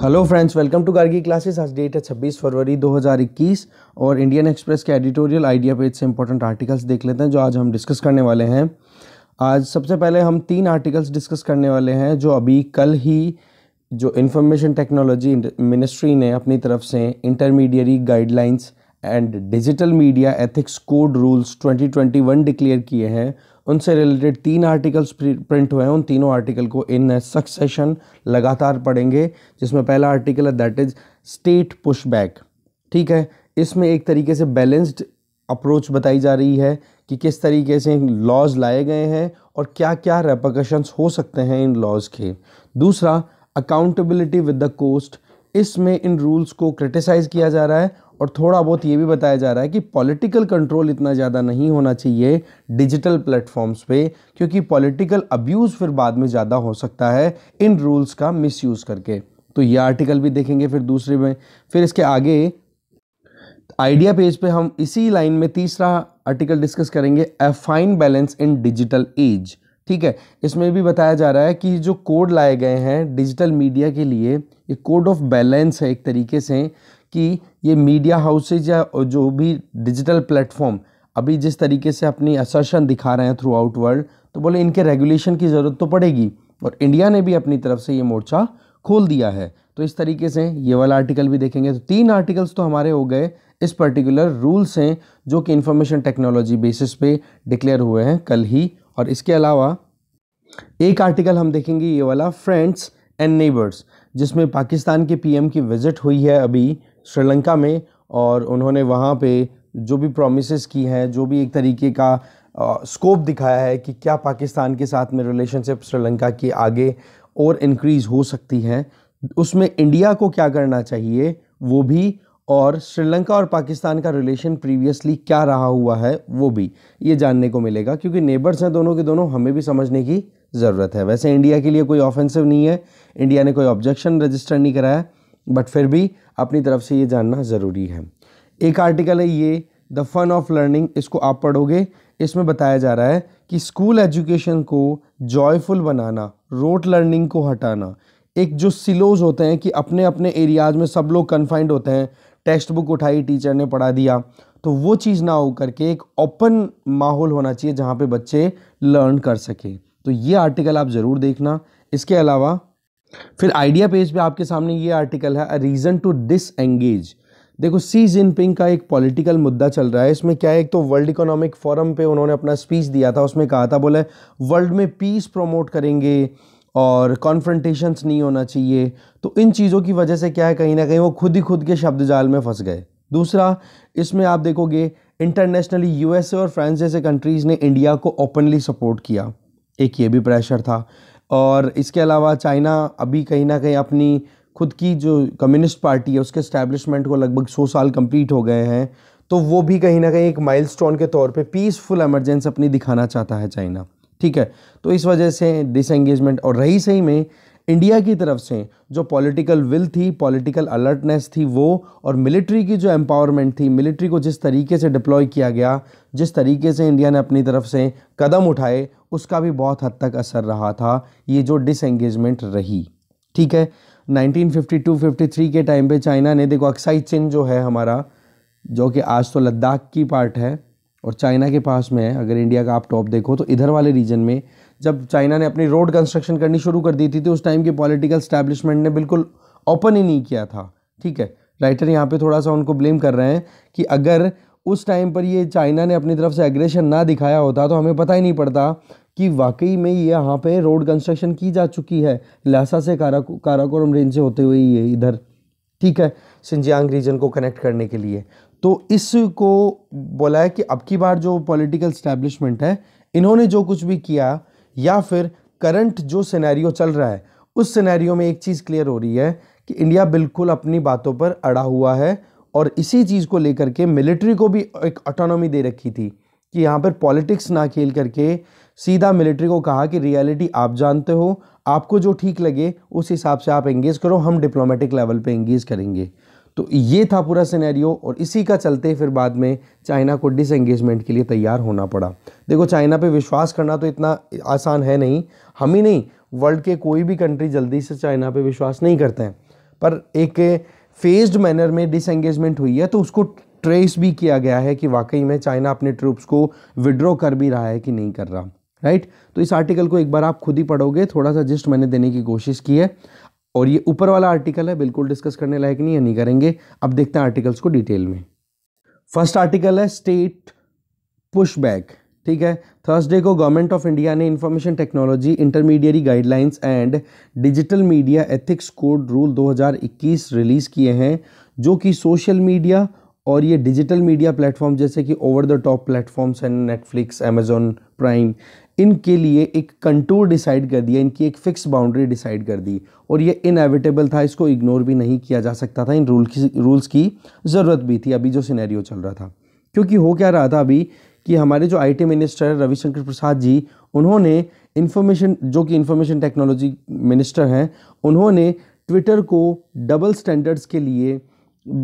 Hello friends welcome to Gargi classes आज date है 26 फरवरी 2021 और इंडियन एक्सप्रेस के एडिटोरियल आइडिया पेज से इंपॉर्टेंट आर्टिकल्स देख लेते हैं जो आज हम डिस्कस करने वाले हैं आज सबसे पहले हम तीन आर्टिकल्स डिस्कस करने वाले हैं जो अभी कल ही जो इंफॉर्मेशन टेक्नोलॉजी मिनिस्ट्री ने अपनी तरफ से intermediary guidelines and digital media ethics code rules 2021 declare किए हैं उनसे रिलेटेड तीन आर्टिकल्स प्रिंट हुए हैं उन तीनों आर्टिकल को इन सक्सेशन लगातार पढ़ेंगे जिसमें पहला आर्टिकल है दैट इज़ स्टेट पुशबैक ठीक है इसमें एक तरीके से बैलेंस्ड अप्रोच बताई जा रही है कि किस तरीके से लॉज लाए गए हैं और क्या क्या रेपोकशंस हो सकते हैं इन लॉज के दूसरा अकाउंटेबिलिटी विद द कोस्ट इसमें इन रूल्स को क्रिटिसाइज़ किया जा रहा है और थोड़ा बहुत ये भी बताया जा रहा है कि पॉलिटिकल कंट्रोल इतना ज़्यादा नहीं होना चाहिए डिजिटल प्लेटफॉर्म्स पे क्योंकि पॉलिटिकल अब्यूज़ फिर बाद में ज़्यादा हो सकता है इन रूल्स का मिसयूज़ करके तो ये आर्टिकल भी देखेंगे फिर दूसरे में फिर इसके आगे आइडिया पेज पे हम इसी लाइन में तीसरा आर्टिकल डिस्कस करेंगे a fine balance in digital age ठीक है इसमें भी बताया जा रहा है कि जो कोड लाए गए हैं डिजिटल मीडिया के लिए ये कोड ऑफ बैलेंस है एक तरीके से कि ये मीडिया हाउसेज या जो भी डिजिटल प्लेटफॉर्म अभी जिस तरीके से अपनी असर्शन दिखा रहे हैं थ्रू आउट वर्ल्ड तो बोले इनके रेगुलेशन की ज़रूरत तो पड़ेगी और इंडिया ने भी अपनी तरफ से ये मोर्चा खोल दिया है तो इस तरीके से ये वाला आर्टिकल भी देखेंगे तो तीन आर्टिकल्स तो हमारे हो गए इस पर्टिकुलर रूल्स हैं जो कि इन्फॉर्मेशन टेक्नोलॉजी बेसिस पे डिक्लेयर हुए हैं कल ही और इसके अलावा एक आर्टिकल हम देखेंगे ये वाला फ्रेंड्स एंड नेबर्स जिसमें पाकिस्तान के पीएम की विज़िट हुई है अभी श्रीलंका में और उन्होंने वहाँ पे जो भी प्रोमिस की हैं जो भी एक तरीके का स्कोप दिखाया है कि क्या पाकिस्तान के साथ में रिलेशनशिप श्रीलंका की आगे और इनक्रीज़ हो सकती हैं उसमें इंडिया को क्या करना चाहिए वो भी और श्रीलंका और पाकिस्तान का रिलेशन प्रीवियसली क्या रहा हुआ है वो भी ये जानने को मिलेगा क्योंकि नेबर्स हैं दोनों के दोनों हमें भी समझने की ज़रूरत है वैसे इंडिया के लिए कोई ऑफेंसिव नहीं है इंडिया ने कोई ऑब्जेक्शन रजिस्टर नहीं कराया बट फिर भी अपनी तरफ से ये जानना ज़रूरी है एक आर्टिकल है ये द फन ऑफ लर्निंग इसको आप पढ़ोगे इसमें बताया जा रहा है कि स्कूल एजुकेशन को जॉयफुल बनाना रोट लर्निंग को हटाना एक जो सिलोज होते हैं कि अपने अपने एरियाज में सब लोग कन्फाइंड होते हैं टेक्स्ट बुक उठाई टीचर ने पढ़ा दिया तो वो चीज़ ना हो करके एक ओपन माहौल होना चाहिए जहाँ पे बच्चे लर्न कर सकें तो ये आर्टिकल आप ज़रूर देखना इसके अलावा फिर आइडिया पेज पे आपके सामने ये आर्टिकल है a reason to disengage देखो सी जिनपिंग का एक पॉलिटिकल मुद्दा चल रहा है इसमें क्या है एक तो वर्ल्ड इकोनॉमिक फोरम पे उन्होंने अपना स्पीच दिया था उसमें कहा था बोला वर्ल्ड में पीस प्रमोट करेंगे और कॉन्फ्रेंटेशंस नहीं होना चाहिए तो इन चीज़ों की वजह से क्या है कहीं ना कहीं वो खुद ही खुद के शब्द जाल में फंस गए दूसरा इसमें आप देखोगे इंटरनेशनली यूएसए और फ्रांस जैसे कंट्रीज़ ने इंडिया को ओपनली सपोर्ट किया एक ये भी प्रेशर था और इसके अलावा चाइना अभी कहीं ना कहीं अपनी खुद की जो कम्युनिस्ट पार्टी है उसके इस्टेब्लिशमेंट को लगभग सौ साल कंप्लीट हो गए हैं तो वो भी कहीं ना कहीं एक माइलस्टोन के तौर पे पीसफुल एमरजेंस अपनी दिखाना चाहता है चाइना ठीक है तो इस वजह से डिसंगेजमेंट और रही सही में इंडिया की तरफ से जो पॉलिटिकल विल थी पॉलिटिकल अलर्टनेस थी वो और मिलिट्री की जो एम्पावरमेंट थी मिलिट्री को जिस तरीके से डिप्लॉय किया गया जिस तरीके से इंडिया ने अपनी तरफ से कदम उठाए उसका भी बहुत हद तक असर रहा था ये जो डिसंगेजमेंट रही ठीक है 1952-53 के टाइम पे चाइना ने देखो अक्साई चिन जो है हमारा जो कि आज तो लद्दाख की पार्ट है और चाइना के पास में है अगर इंडिया का आप टॉप देखो तो इधर वाले रीजन में जब चाइना ने अपनी रोड कंस्ट्रक्शन करनी शुरू कर दी थी तो उस टाइम की पॉलिटिकल स्टैब्लिशमेंट ने बिल्कुल ओपन ही नहीं किया था ठीक है राइटर यहाँ पे थोड़ा सा उनको ब्लेम कर रहे हैं कि अगर उस टाइम पर ये चाइना ने अपनी तरफ से एग्रेशन ना दिखाया होता तो हमें पता ही नहीं पड़ता कि वाकई में ये यहाँ पे रोड कंस्ट्रक्शन की जा चुकी है लहसा से काराको काराकोरम रेंज से होते हुए ये इधर ठीक है सिंजियांग रीजन को कनेक्ट करने के लिए तो इसको बोला है कि अब की बार जो पॉलिटिकल स्टैब्लिशमेंट है इन्होंने जो कुछ भी किया या फिर करंट जो सिनेरियो चल रहा है उस सिनेरियो में एक चीज़ क्लियर हो रही है कि इंडिया बिल्कुल अपनी बातों पर अड़ा हुआ है और इसी चीज़ को लेकर के मिलिट्री को भी एक ऑटोनॉमी दे रखी थी कि यहाँ पर पॉलिटिक्स ना खेल करके सीधा मिलिट्री को कहा कि रियलिटी आप जानते हो आपको जो ठीक लगे उस हिसाब से आप एंगेज करो हम डिप्लोमेटिक लेवल पे एंगेज करेंगे तो ये था पूरा सिनेरियो और इसी का चलते फिर बाद में चाइना को डिसंगेजमेंट के लिए तैयार होना पड़ा देखो चाइना पे विश्वास करना तो इतना आसान है नहीं हम ही नहीं वर्ल्ड के कोई भी कंट्री जल्दी से चाइना पे विश्वास नहीं करते हैं पर एक फेज्ड मैनर में डिसंगेजमेंट हुई है तो उसको ट्रेस भी किया गया है कि वाकई में चाइना अपने ट्रूप्स को विड्रॉ कर भी रहा है कि नहीं कर रहा राइट तो इस आर्टिकल को एक बार आप खुद ही पढ़ोगे थोड़ा सा जिस्ट मैंने देने की कोशिश की है और ये ऊपर वाला आर्टिकल है बिल्कुल डिस्कस करने लायक नहीं है नहीं करेंगे अब देखते हैं आर्टिकल्स को डिटेल में फर्स्ट आर्टिकल है स्टेट पुशबैक ठीक है थर्सडे को गवर्नमेंट ऑफ इंडिया ने information technology intermediate guidelines and digital media ethics code rule 2021 release किए हैं जो कि सोशल मीडिया और ये डिजिटल मीडिया प्लेटफॉर्म जैसे कि ओवर द टॉप प्लेटफॉर्म्स हैं नेटफ्लिक्स अमेजोन प्राइम इनके लिए एक कंटूर डिसाइड कर दिया इनकी एक फ़िक्स बाउंड्री डिसाइड कर दी और ये इनएविटेबल था इसको इग्नोर भी नहीं किया जा सकता था इन रूल की रूल्स की ज़रूरत भी थी अभी जो सिनेरियो चल रहा था क्योंकि हो क्या रहा था अभी कि हमारे जो आईटी मिनिस्टर रविशंकर प्रसाद जी उन्होंने इन्फॉर्मेशन जो कि इन्फॉर्मेशन टेक्नोलॉजी मिनिस्टर हैं उन्होंने ट्विटर को डबल स्टैंडर्ड्स के लिए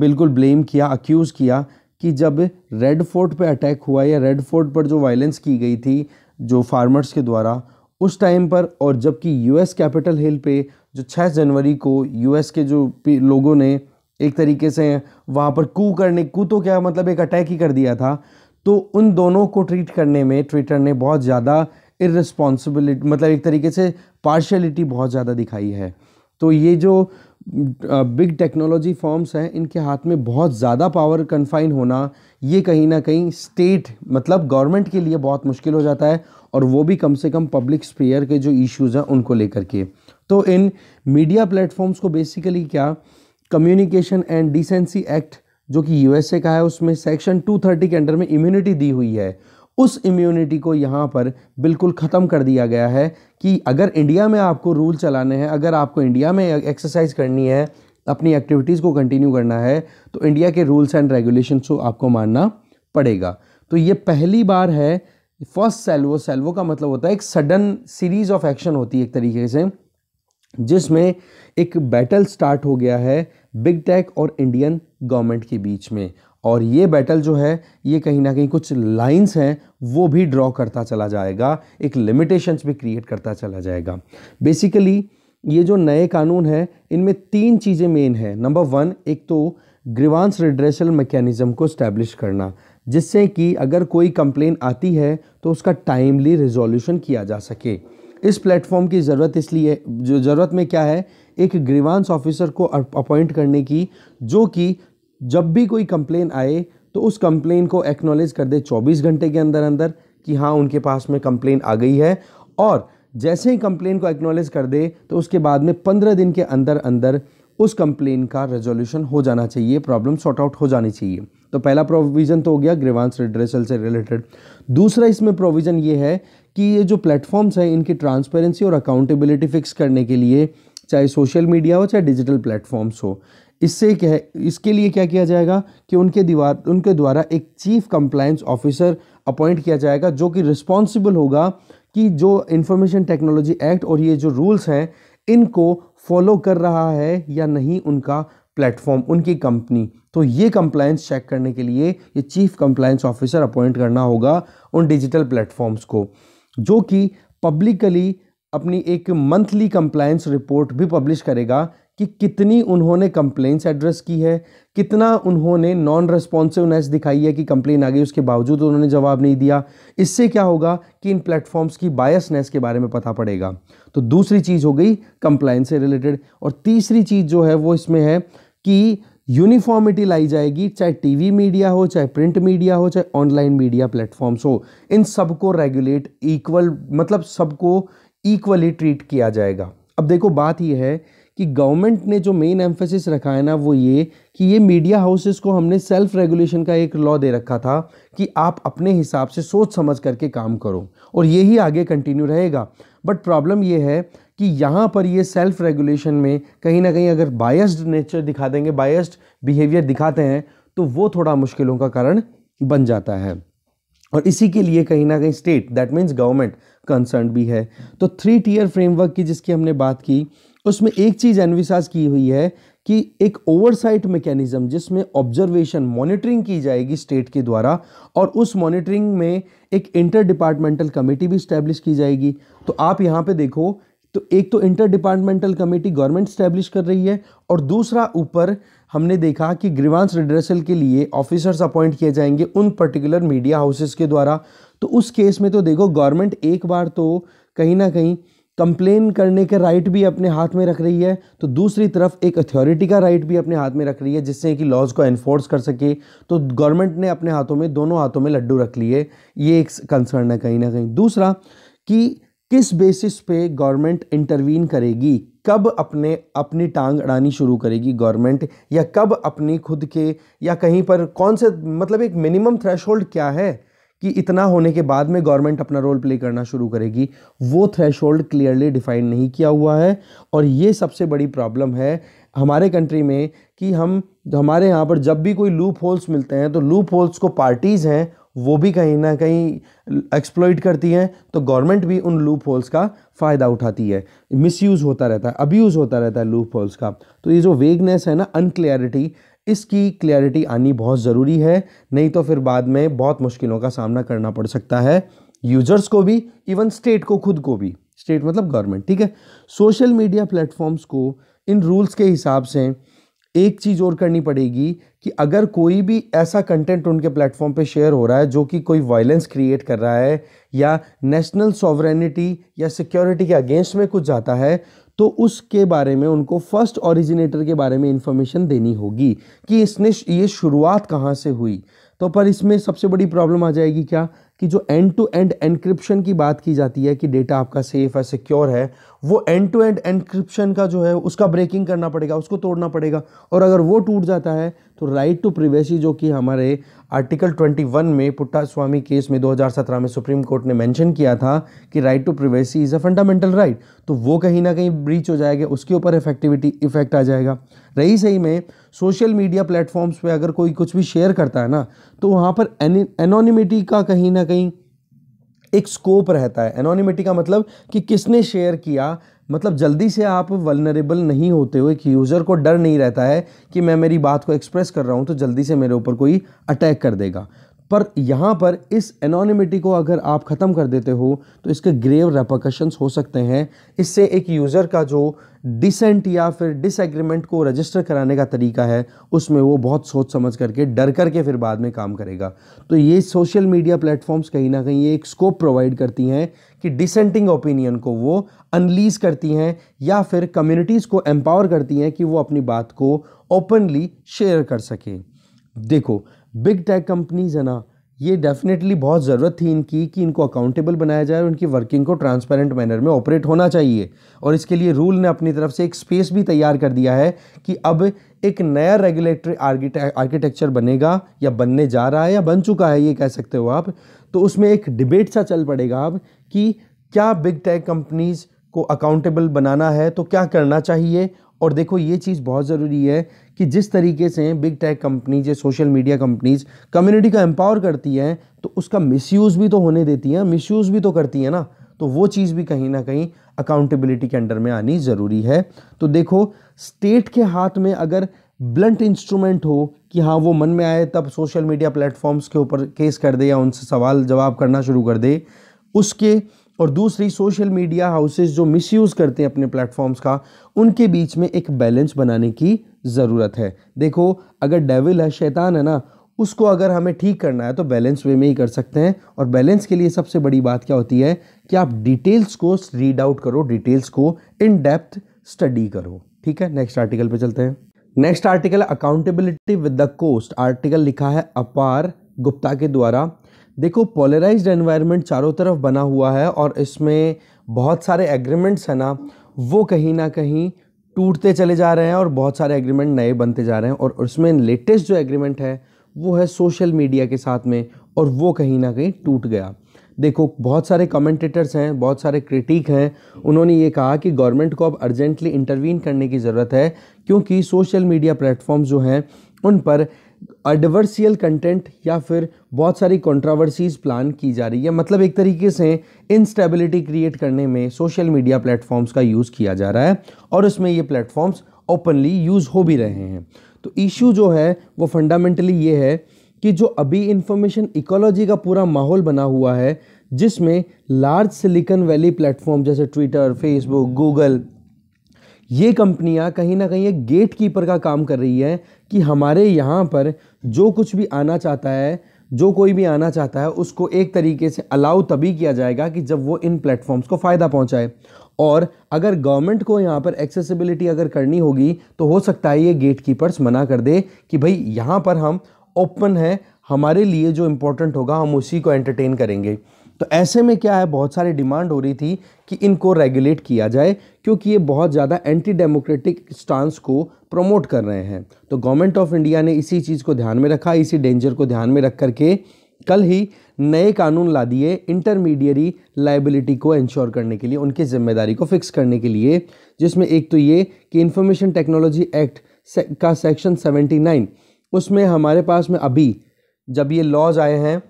बिल्कुल ब्लेम किया अक्यूज़ किया कि जब रेड फोर्ट पर अटैक हुआ या रेड फोर्ट पर जो वायलेंस की गई थी जो फार्मर्स के द्वारा उस टाइम पर और जबकि यूएस कैपिटल हिल पे जो 6 जनवरी को यूएस के जो लोगों ने एक तरीके से वहाँ पर कू करने कू तो क्या मतलब एक अटैक ही कर दिया था तो उन दोनों को ट्रीट करने में ट्विटर ने बहुत ज़्यादा इरिस्पॉन्सिबिलिटी मतलब एक तरीके से पार्शलिटी बहुत ज़्यादा दिखाई है तो ये जो बिग टेक्नोलॉजी फॉर्म्स हैं इनके हाथ में बहुत ज़्यादा पावर कन्फाइन होना ये कहीं ना कहीं स्टेट मतलब गवर्नमेंट के लिए बहुत मुश्किल हो जाता है और वो भी कम से कम पब्लिक स्पेयर के जो इश्यूज़ हैं उनको लेकर के तो इन मीडिया प्लेटफॉर्म्स को बेसिकली क्या कम्युनिकेशन एंड डिसेंसी एक्ट जो कि यूएसए का है उसमें सेक्शन 230 के अंडर में इम्यूनिटी दी हुई है उस इम्यूनिटी को यहाँ पर बिल्कुल ख़त्म कर दिया गया है कि अगर इंडिया में आपको रूल चलाने हैं अगर आपको इंडिया में एक्सरसाइज करनी है अपनी एक्टिविटीज़ को कंटिन्यू करना है तो इंडिया के रूल्स एंड रेगुलेशन को आपको मानना पड़ेगा तो ये पहली बार है फर्स्ट सेल्वो सेल्वो का मतलब होता है एक सडन सीरीज ऑफ एक्शन होती है एक तरीके से जिसमें एक बैटल स्टार्ट हो गया है बिग टेक और इंडियन गवर्नमेंट के बीच में और ये बैटल जो है ये कहीं ना कहीं कुछ लाइंस हैं वो भी ड्रॉ करता चला जाएगा एक लिमिटेशंस भी क्रिएट करता चला जाएगा बेसिकली ये जो नए कानून हैं इनमें तीन चीज़ें मेन हैं नंबर वन एक तो ग्रीवांस रिड्रेसल मैकेनिज़्म को स्टैब्लिश करना जिससे कि अगर कोई कंप्लेन आती है तो उसका टाइमली रिजोल्यूशन किया जा सके इस प्लेटफॉर्म की ज़रूरत इसलिए जो ज़रूरत में क्या है एक ग्रीवांस ऑफिसर को अपॉइंट करने की जो कि जब भी कोई कंप्लेन आए तो उस कंप्लेन को एक्नॉलेज कर दे 24 घंटे के अंदर अंदर कि हाँ उनके पास में कंप्लेन आ गई है और जैसे ही कंप्लेन को एक्नॉलेज कर दे तो उसके बाद में पंद्रह दिन के अंदर अंदर उस कंप्लेन का रेजोल्यूशन हो जाना चाहिए प्रॉब्लम सॉर्ट आउट हो जानी चाहिए तो पहला प्रोविज़न तो हो गया ग्रीवांस रिड्रेसल से रिलेटेड दूसरा इसमें प्रोविज़न ये है कि ये जो प्लेटफॉर्म्स हैं इनकी ट्रांसपेरेंसी और अकाउंटेबिलिटी फिक्स करने के लिए चाहे सोशल मीडिया हो चाहे डिजिटल प्लेटफॉर्म्स हो इससे क्या है इसके लिए क्या किया जाएगा कि उनके दीवार उनके द्वारा एक चीफ कंप्लायंस ऑफिसर अपॉइंट किया जाएगा जो कि रिस्पॉन्सिबल होगा कि जो इंफॉर्मेशन टेक्नोलॉजी एक्ट और ये जो रूल्स हैं इनको फॉलो कर रहा है या नहीं उनका प्लेटफॉर्म उनकी कंपनी तो ये कंप्लायंस चेक करने के लिए ये चीफ कंप्लायंस ऑफिसर अपॉइंट करना होगा उन डिजिटल प्लेटफॉर्म्स को जो कि पब्लिकली अपनी एक मंथली कंप्लायंस रिपोर्ट भी पब्लिश करेगा कि कितनी उन्होंने कंप्लेंट्स एड्रेस की है कितना उन्होंने नॉन रेस्पॉन्सिवनेस दिखाई है कि कंप्लेन आ गई उसके बावजूद उन्होंने जवाब नहीं दिया इससे क्या होगा कि इन प्लेटफॉर्म्स की बायसनेस के बारे में पता पड़ेगा तो दूसरी चीज़ हो गई कंप्लाइंस से रिलेटेड और तीसरी चीज़ जो है वो इसमें है कि यूनिफॉर्मिटी लाई जाएगी चाहे टीवी मीडिया हो चाहे प्रिंट मीडिया हो चाहे ऑनलाइन मीडिया प्लेटफॉर्म्स हो इन सबको रेगुलेट इक्वल मतलब सबको इक्वली ट्रीट किया जाएगा अब देखो बात यह है कि गवर्नमेंट ने जो मेन एम्फेसिस रखा है ना वो ये कि ये मीडिया हाउसेस को हमने सेल्फ रेगुलेशन का एक लॉ दे रखा था कि आप अपने हिसाब से सोच समझ करके काम करो और ये ही आगे कंटिन्यू रहेगा बट प्रॉब्लम ये है कि यहाँ पर ये सेल्फ रेगुलेशन में कहीं ना कहीं अगर बायस्ड नेचर दिखा देंगे बायस्ड बिहेवियर दिखाते हैं तो वो थोड़ा मुश्किलों का कारण बन जाता है और इसी के लिए कहीं ना कहीं state that means government concern भी है तो थ्री टीयर फ्रेमवर्क की जिसकी हमने बात की उसमें एक चीज़ एनविसाज की हुई है कि एक ओवरसाइट मैकेनिज्म जिसमें ऑब्जर्वेशन मॉनिटरिंग की जाएगी स्टेट के द्वारा और उस मॉनिटरिंग में एक इंटर डिपार्टमेंटल कमेटी भी स्टैब्लिश की जाएगी तो आप यहाँ पे देखो तो एक तो inter departmental committee government establish कर रही है और दूसरा ऊपर हमने देखा कि ग्रीवांस रिड्रेसल के लिए ऑफिसर्स अपॉइंट किए जाएंगे उन पर्टिकुलर मीडिया हाउसेस के द्वारा तो उस केस में तो देखो गवर्नमेंट एक बार तो कहीं ना कहीं कंप्लेन करने के राइट भी अपने हाथ में रख रही है तो दूसरी तरफ एक अथॉरिटी का राइट भी अपने हाथ में रख रही है जिससे कि लॉज को एनफोर्स कर सके तो गवर्नमेंट ने अपने हाथों में दोनों हाथों में लड्डू रख लिए ये एक कंसर्न है कहीं ना कहीं दूसरा कि किस बेसिस पे गवर्नमेंट इंटरवीन करेगी कब अपने अपनी टांग अड़ानी शुरू करेगी गवर्नमेंट या कब अपनी खुद के या कहीं पर कौन से मतलब एक मिनिमम थ्रेशोल्ड क्या है कि इतना होने के बाद में गवर्नमेंट अपना रोल प्ले करना शुरू करेगी वो थ्रेश क्लियरली डिफाइन नहीं किया हुआ है और ये सबसे बड़ी प्रॉब्लम है हमारे कंट्री में कि हम हमारे यहाँ पर जब भी कोई लूप होल्स मिलते हैं तो लूप होल्स को पार्टीज़ हैं वो भी कहीं ना कहीं एक्सप्लॉइट करती हैं तो गवर्नमेंट भी उन लूप होल्स का फ़ायदा उठाती है मिसयूज़ होता रहता है अब्यूज़ होता रहता है लूप होल्स का तो ये जो वेगनेस है ना अनक्लियरिटी इसकी क्लैरिटी आनी बहुत ज़रूरी है नहीं तो फिर बाद में बहुत मुश्किलों का सामना करना पड़ सकता है यूजर्स को भी इवन स्टेट को खुद को भी स्टेट मतलब गवर्नमेंट ठीक है सोशल मीडिया प्लेटफॉर्म्स को इन रूल्स के हिसाब से एक चीज़ और करनी पड़ेगी कि अगर कोई भी ऐसा कंटेंट उनके प्लेटफॉर्म पे शेयर हो रहा है जो कि कोई वायलेंस क्रिएट कर रहा है या नेशनल सॉवरेनिटी या सिक्योरिटी के अगेंस्ट में कुछ जाता है तो उसके बारे में उनको फर्स्ट ओरिजिनेटर के बारे में इंफॉर्मेशन देनी होगी कि इसने ये शुरुआत कहाँ से हुई तो पर इसमें सबसे बड़ी प्रॉब्लम आ जाएगी क्या कि जो एंड टू एंड एनक्रिप्शन की बात की जाती है कि डेटा आपका सेफ है सिक्योर है वो एंड टू एंड एनक्रिप्शन का जो है उसका ब्रेकिंग करना पड़ेगा उसको तोड़ना पड़ेगा और अगर वो टूट जाता है तो राइट टू प्रिवेसी जो कि हमारे आर्टिकल 21 में पुट्टा स्वामी केस में 2017 में सुप्रीम कोर्ट ने मेंशन किया था कि right to privacy is a fundamental right तो वो कहीं ना कहीं ब्रीच हो जाएगा उसके ऊपर इफेक्टिविटी इफेक्ट आ जाएगा रही सही में सोशल मीडिया प्लेटफॉर्म्स पर अगर कोई कुछ भी शेयर करता है ना तो वहाँ पर एनोनिमिटी का कहीं ना कहीं एक स्कोप रहता है एनोनिमिटी का मतलब कि किसने शेयर किया मतलब जल्दी से आप वलनरेबल नहीं होते हो एक यूज़र को डर नहीं रहता है कि मैं मेरी बात को एक्सप्रेस कर रहा हूँ तो जल्दी से मेरे ऊपर कोई अटैक कर देगा पर यहाँ पर इस एनोनिमिटी को अगर आप ख़त्म कर देते हो तो इसके ग्रेव रेपोकशंस हो सकते हैं इससे एक यूज़र का जो डिसेंट या फिर डिसएग्रीमेंट को रजिस्टर कराने का तरीका है उसमें वो बहुत सोच समझ करके डर करके फिर बाद में काम करेगा तो ये सोशल मीडिया प्लेटफॉर्म्स कहीं ना कहीं ये एक स्कोप प्रोवाइड करती हैं कि डिसेंटिंग ओपिनियन को वो अनलीज करती हैं या फिर कम्युनिटीज़ को एम्पावर करती हैं कि वो अपनी बात को ओपनली शेयर कर सकें देखो बिग टेक कंपनीज है ना ये डेफिनेटली बहुत ज़रूरत थी इनकी कि इनको अकाउंटेबल बनाया जाए और इनकी वर्किंग को ट्रांसपेरेंट मैनर में ऑपरेट होना चाहिए और इसके लिए रूल ने अपनी तरफ से एक स्पेस भी तैयार कर दिया है कि अब एक नया रेगुलेटरी आर्किटेक्चर बनेगा या बनने जा रहा है या बन चुका है ये कह सकते हो आप तो उसमें एक डिबेट सा चल पड़ेगा अब कि क्या बिग टेक कंपनीज़ को अकाउंटेबल बनाना है तो क्या करना चाहिए और देखो ये चीज़ बहुत ज़रूरी है कि जिस तरीके से बिग टेक कंपनीज या सोशल मीडिया कंपनीज कम्युनिटी को एम्पावर करती हैं तो उसका मिसयूज़ भी तो होने देती हैं मिसयूज़ भी तो करती है ना तो वो चीज़ भी कहीं ना कहीं अकाउंटेबिलिटी के अंडर में आनी ज़रूरी है तो देखो स्टेट के हाथ में अगर ब्लंट इंस्ट्रूमेंट हो कि हाँ वो मन में आए तब सोशल मीडिया प्लेटफॉर्म्स के ऊपर केस कर दे या उनसे सवाल जवाब करना शुरू कर दे उसके और दूसरी सोशल मीडिया हाउसेस जो मिसयूज़ करते हैं अपने प्लेटफॉर्म्स का उनके बीच में एक बैलेंस बनाने की ज़रूरत है देखो अगर डेविल है शैतान है ना उसको अगर हमें ठीक करना है तो बैलेंस वे में ही कर सकते हैं और बैलेंस के लिए सबसे बड़ी बात क्या होती है कि आप डिटेल्स को रीड आउट करो डिटेल्स को इन डेप्थ स्टडी करो ठीक है नेक्स्ट आर्टिकल पर चलते हैं next article accountability with the cost article लिखा है अपार गुप्ता के द्वारा देखो पोलराइज्ड एनवायरनमेंट चारों तरफ बना हुआ है और इसमें बहुत सारे एग्रीमेंट्स हैं ना वो कहीं ना कहीं टूटते चले जा रहे हैं और बहुत सारे एग्रीमेंट नए बनते जा रहे हैं और उसमें लेटेस्ट जो एग्रीमेंट है वो है सोशल मीडिया के साथ में और वो कहीं ना कहीं टूट गया देखो बहुत सारे कमेंटेटर्स हैं बहुत सारे क्रिटिक हैं उन्होंने ये कहा कि गवर्नमेंट को अब अर्जेंटली इंटरवीन करने की ज़रूरत है क्योंकि सोशल मीडिया प्लेटफॉर्म जो हैं उन पर अडवर्सियल कंटेंट या फिर बहुत सारी कंट्रोवर्सीज प्लान की जा रही है मतलब एक तरीके से इंस्टेबिलिटी क्रिएट करने में सोशल मीडिया प्लेटफॉर्म्स का यूज़ किया जा रहा है और उसमें ये प्लेटफॉर्म्स ओपनली यूज़ हो भी रहे हैं तो इशू जो है वो फंडामेंटली ये है कि जो अभी इंफॉर्मेशन इकोलॉजी का पूरा माहौल बना हुआ है जिसमें लार्ज सिलिकन वैली प्लेटफॉर्म जैसे ट्विटर फेसबुक गूगल ये कंपनियां कहीं ना कहीं एक गेट कीपर का काम कर रही है कि हमारे यहाँ पर जो कुछ भी आना चाहता है जो कोई भी आना चाहता है उसको एक तरीके से अलाउ तभी किया जाएगा कि जब वो इन प्लेटफॉर्म्स को फ़ायदा पहुँचाए और अगर गवर्नमेंट को यहाँ पर एक्सेसिबिलिटी अगर करनी होगी तो हो सकता है ये गेट कीपर्स मना कर दे कि भाई यहाँ पर हम ओपन हैं हमारे लिए जो इम्पोर्टेंट होगा हम उसी को एंटरटेन करेंगे तो ऐसे में क्या है बहुत सारी डिमांड हो रही थी कि इनको रेगुलेट किया जाए क्योंकि ये बहुत ज़्यादा एंटी डेमोक्रेटिक स्टांस को प्रमोट कर रहे हैं तो गवर्नमेंट ऑफ इंडिया ने इसी चीज़ को ध्यान में रखा इसी डेंजर को ध्यान में रख करके कल ही नए कानून ला दिए इंटरमीडियरी लाइबिलिटी को इंश्योर करने के लिए उनकी जिम्मेदारी को फिक्स करने के लिए जिसमें एक तो ये कि इंफॉर्मेशन टेक्नोलॉजी एक्ट से, का सेक्शन नाइन उसमें हमारे पास में अभी जब ये लॉज आए हैं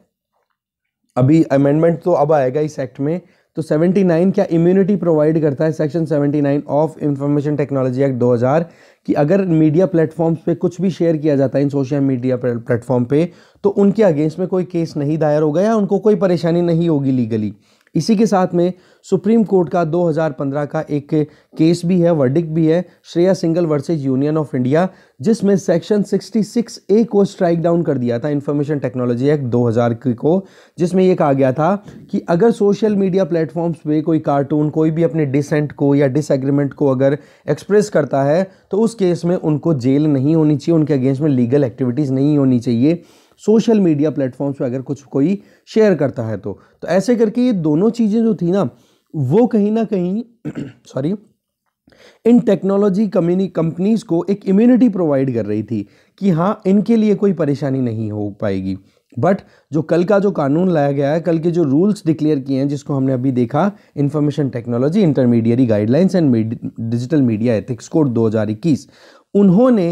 अभी अमेंडमेंट तो अब आएगा इस एक्ट में तो 79 क्या इम्यूनिटी प्रोवाइड करता है section 79 of information technology act 2000 कि अगर मीडिया प्लेटफॉर्म्स पे कुछ भी शेयर किया जाता है इन सोशल मीडिया प्लेटफॉर्म पे तो उनके अगेंस्ट में कोई केस नहीं दायर होगा या उनको कोई परेशानी नहीं होगी लीगली इसी के साथ में सुप्रीम कोर्ट का 2015 का एक केस भी है वर्डिक भी है Shreya Singhal versus union of India जिसमें सेक्शन 66 ए को स्ट्राइक डाउन कर दिया था इंफॉर्मेशन टेक्नोलॉजी एक्ट 2000 को जिसमें यह कहा गया था कि अगर सोशल मीडिया प्लेटफॉर्म्स पे कोई कार्टून कोई भी अपने डिसेंट को या डिसएग्रीमेंट को अगर एक्सप्रेस करता है तो उस केस में उनको जेल नहीं होनी चाहिए उनके अगेंस्ट में लीगल एक्टिविटीज़ नहीं होनी चाहिए सोशल मीडिया प्लेटफॉर्म्स पे अगर कुछ कोई शेयर करता है तो तो ऐसे करके ये दोनों चीज़ें जो थी ना वो कहीं ना कहीं सॉरी इन टेक्नोलॉजी कम्युनी कंपनीज़ को एक इम्यूनिटी प्रोवाइड कर रही थी कि हाँ इनके लिए कोई परेशानी नहीं हो पाएगी बट जो कल का जो कानून लाया गया है कल के जो रूल्स डिक्लेयर किए हैं जिसको हमने अभी देखा information technology intermediary guidelines and digital media ethics code 2021 उन्होंने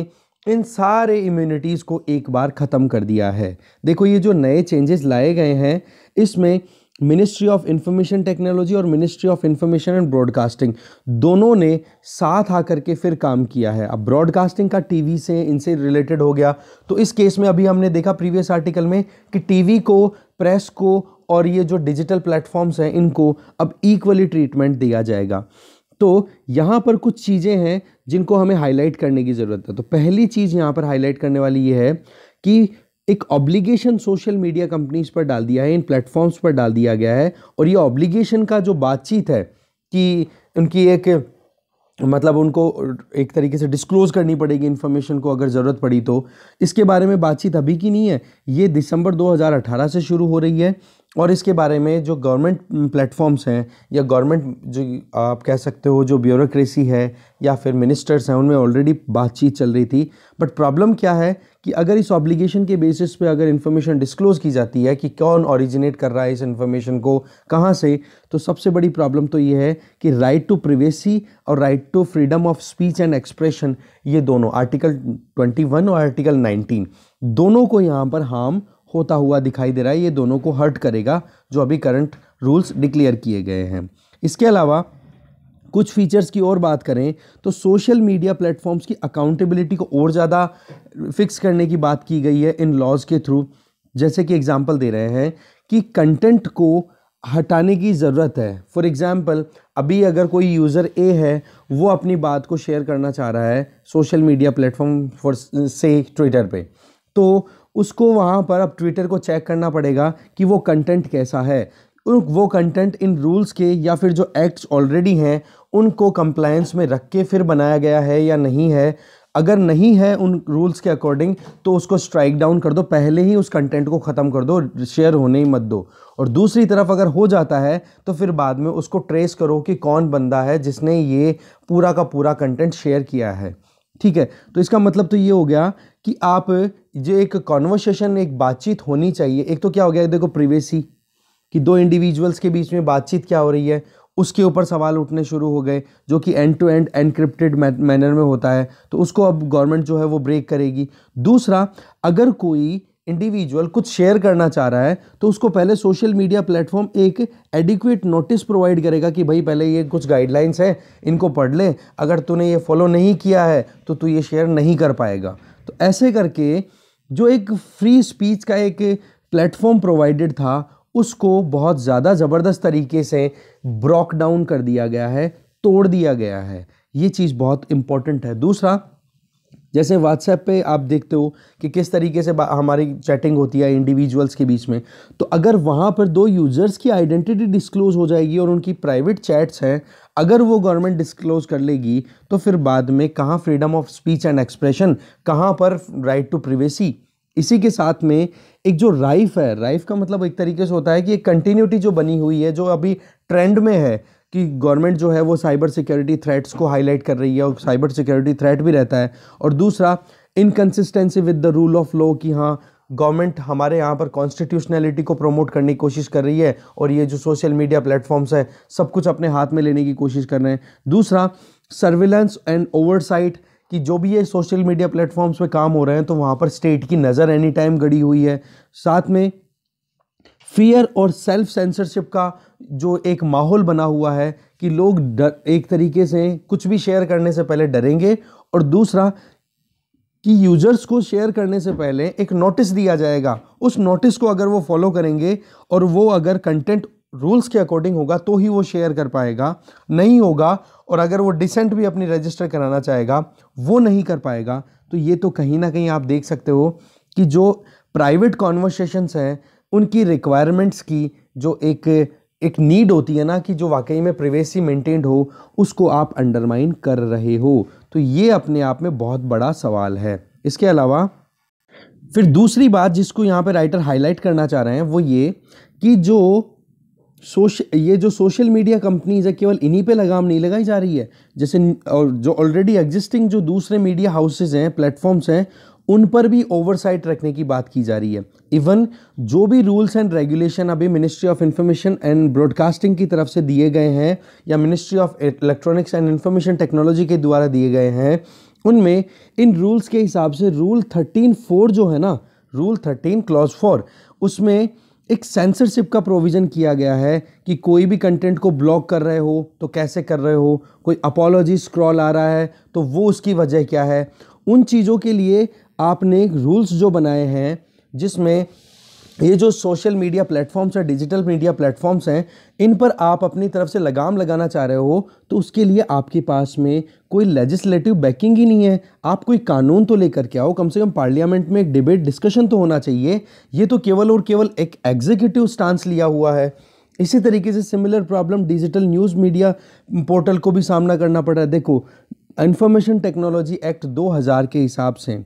इन सारे इम्यूनिटीज़ को एक बार ख़त्म कर दिया है देखो ये जो नए चेंजेस लाए गए हैं इसमें मिनिस्ट्री ऑफ इंफॉर्मेशन टेक्नोलॉजी और ministry of information and broadcasting दोनों ने साथ आकर के फिर काम किया है अब ब्रॉडकास्टिंग का टीवी से इनसे रिलेटेड हो गया तो इस केस में अभी हमने देखा प्रीवियस आर्टिकल में कि टीवी को प्रेस को और ये जो डिजिटल प्लेटफॉर्म्स हैं इनको अब इक्वली ट्रीटमेंट दिया जाएगा तो यहाँ पर कुछ चीज़ें हैं जिनको हमें हाईलाइट करने की ज़रूरत है तो पहली चीज़ यहाँ पर हाईलाइट करने वाली ये है कि एक ऑब्लिगेशन सोशल मीडिया कंपनीज पर डाल दिया है इन प्लेटफॉर्म्स पर डाल दिया गया है और ये ऑब्लिगेशन का जो बातचीत है कि उनकी एक मतलब उनको एक तरीके से डिस्क्लोज़ करनी पड़ेगी इन्फॉर्मेशन को अगर ज़रूरत पड़ी तो इसके बारे में बातचीत अभी की नहीं है ये दिसंबर 2018 से शुरू हो रही है और इसके बारे में जो गवर्नमेंट प्लेटफॉर्म्स हैं या गवर्नमेंट जो आप कह सकते हो जो ब्यूरोक्रेसी है या फिर मिनिस्टर्स हैं उनमें ऑलरेडी बातचीत चल रही थी बट प्रॉब्लम क्या है कि अगर इस ऑब्लिगेशन के बेसिस पे अगर इन्फॉर्मेशन डिस्क्लोज की जाती है कि कौन ऑरिजिनेट कर रहा है इस इन्फॉर्मेशन को कहाँ से तो सबसे बड़ी प्रॉब्लम तो ये है कि राइट टू प्रिवेसी और right to freedom of speech and expression ये दोनों आर्टिकल 21 और आर्टिकल 19 दोनों को यहाँ पर हार्म होता हुआ दिखाई दे रहा है ये दोनों को हर्ट करेगा जो अभी करंट रूल्स डिक्लेयर किए गए हैं इसके अलावा कुछ फीचर्स की और बात करें तो सोशल मीडिया प्लेटफॉर्म्स की अकाउंटेबिलिटी को और ज़्यादा फिक्स करने की बात की गई है इन लॉज के थ्रू जैसे कि एग्जांपल दे रहे हैं कि कंटेंट को हटाने की ज़रूरत है फॉर एग्ज़ाम्पल अभी अगर कोई यूज़र ए है वो अपनी बात को शेयर करना चाह रहा है सोशल मीडिया प्लेटफॉर्म फॉर से ट्विटर पे तो उसको वहाँ पर अब ट्विटर को चेक करना पड़ेगा कि वो कंटेंट कैसा है वो कंटेंट इन रूल्स के या फिर जो एक्ट्स ऑलरेडी हैं उनको कंप्लायंस में रख के फिर बनाया गया है या नहीं है अगर नहीं है उन रूल्स के अकॉर्डिंग तो उसको स्ट्राइक डाउन कर दो पहले ही उस कंटेंट को ख़त्म कर दो शेयर होने ही मत दो और दूसरी तरफ अगर हो जाता है तो फिर बाद में उसको ट्रेस करो कि कौन बंदा है जिसने ये पूरा का पूरा कंटेंट शेयर किया है ठीक है तो इसका मतलब तो ये हो गया कि आप जो एक कॉन्वर्सेशन एक बातचीत होनी चाहिए एक तो क्या हो गया देखो प्रिवेसी कि दो इंडिविजुअल्स के बीच में बातचीत क्या हो रही है उसके ऊपर सवाल उठने शुरू हो गए जो कि end to end encrypted manner में होता है तो उसको अब गवर्नमेंट जो है वो ब्रेक करेगी दूसरा अगर कोई इंडिविजुअल कुछ शेयर करना चाह रहा है तो उसको पहले सोशल मीडिया प्लेटफॉर्म एक एडिक्वेट नोटिस प्रोवाइड करेगा कि भाई पहले ये कुछ गाइडलाइंस हैं इनको पढ़ ले अगर तूने ये फॉलो नहीं किया है तो तू ये शेयर नहीं कर पाएगा तो ऐसे करके जो एक फ्री स्पीच का एक प्लेटफॉर्म प्रोवाइडेड था उसको बहुत ज़्यादा ज़बरदस्त तरीके से ब्रॉक डाउन कर दिया गया है तोड़ दिया गया है ये चीज़ बहुत इम्पॉर्टेंट है दूसरा जैसे व्हाट्सएप पे आप देखते हो कि किस तरीके से हमारी चैटिंग होती है इंडिविजुअल्स के बीच में तो अगर वहाँ पर दो यूज़र्स की आइडेंटिटी डिस्क्लोज हो जाएगी और उनकी प्राइवेट चैट्स हैं अगर वो गवर्नमेंट डिस्क्लोज कर लेगी तो फिर बाद में कहाँ freedom of speech and expression कहाँ पर राइट टू प्रिवेसी इसी के साथ में एक जो राइफ है राइफ का मतलब एक तरीके से होता है कि एक कंटिन्यूटी जो बनी हुई है जो अभी ट्रेंड में है कि गवर्नमेंट जो है वो साइबर सिक्योरिटी थ्रेट्स को हाईलाइट कर रही है और साइबर सिक्योरिटी थ्रेट भी रहता है और दूसरा inconsistency with the rule of law कि हाँ गवर्नमेंट हमारे यहाँ पर कॉन्स्टिट्यूशनैलिटी को प्रमोट करने की कोशिश कर रही है और ये जो सोशल मीडिया प्लेटफॉर्म्स हैं सब कुछ अपने हाथ में लेने की कोशिश कर रहे हैं दूसरा सर्विलेंस एंड ओवरसाइट कि जो भी ये सोशल मीडिया प्लेटफॉर्म्स पे काम हो रहे हैं तो वहाँ पर स्टेट की नज़र एनी टाइम गड़ी हुई है साथ में फियर और सेल्फ सेंसरशिप का जो एक माहौल बना हुआ है कि लोग डर एक तरीके से कुछ भी शेयर करने से पहले डरेंगे और दूसरा कि यूजर्स को शेयर करने से पहले एक नोटिस दिया जाएगा उस नोटिस को अगर वो फॉलो करेंगे और वो अगर कंटेंट रूल्स के अकॉर्डिंग होगा तो ही वो शेयर कर पाएगा नहीं होगा और अगर वो डिसेंट भी अपनी रजिस्टर कराना चाहेगा वो नहीं कर पाएगा तो ये तो कहीं ना कहीं आप देख सकते हो कि जो प्राइवेट कॉन्वर्सेशंस हैं उनकी रिक्वायरमेंट्स की जो एक एक नीड होती है ना कि जो वाकई में प्रिवेसी मेंटेन्ड हो उसको आप अंडरमाइन कर रहे हो तो ये अपने आप में बहुत बड़ा सवाल है इसके अलावा फिर दूसरी बात जिसको यहाँ पर राइटर हाईलाइट करना चाह रहे हैं वो ये कि जो सोश ये जो सोशल मीडिया कंपनीज है केवल इन्हीं पे लगाम नहीं लगाई जा रही है जैसे और जो ऑलरेडी एग्जिस्टिंग जो दूसरे मीडिया हाउसेज हैं प्लेटफॉर्म्स हैं उन पर भी ओवरसाइट रखने की बात की जा रही है इवन जो भी रूल्स एंड रेगुलेशन अभी ministry of information and broadcasting की तरफ से दिए गए हैं या ministry of electronics and information technology के द्वारा दिए गए हैं उनमें इन रूल्स के हिसाब से रूल थर्टीन फोर जो है ना रूल थर्टीन क्लॉज फोर उसमें एक सेंसरशिप का प्रोविज़न किया गया है कि कोई भी कंटेंट को ब्लॉक कर रहे हो तो कैसे कर रहे हो कोई अपोलॉजी स्क्रॉल आ रहा है तो वो उसकी वजह क्या है उन चीज़ों के लिए आपने रूल्स जो बनाए हैं जिसमें ये जो सोशल मीडिया प्लेटफॉर्म्स हैं डिजिटल मीडिया प्लेटफॉर्म्स हैं इन पर आप अपनी तरफ से लगाम लगाना चाह रहे हो तो उसके लिए आपके पास में कोई लेजिस्लेटिव बैकिंग ही नहीं है आप कोई कानून तो लेकर के आओ कम से कम पार्लियामेंट में एक डिबेट डिस्कशन तो होना चाहिए ये तो केवल और केवल एक एग्जीक्यूटिव स्टांस लिया हुआ है इसी तरीके से similar problem digital news media portal को भी सामना करना पड़ रहा है देखो इन्फॉर्मेशन टेक्नोलॉजी एक्ट 2000 के हिसाब से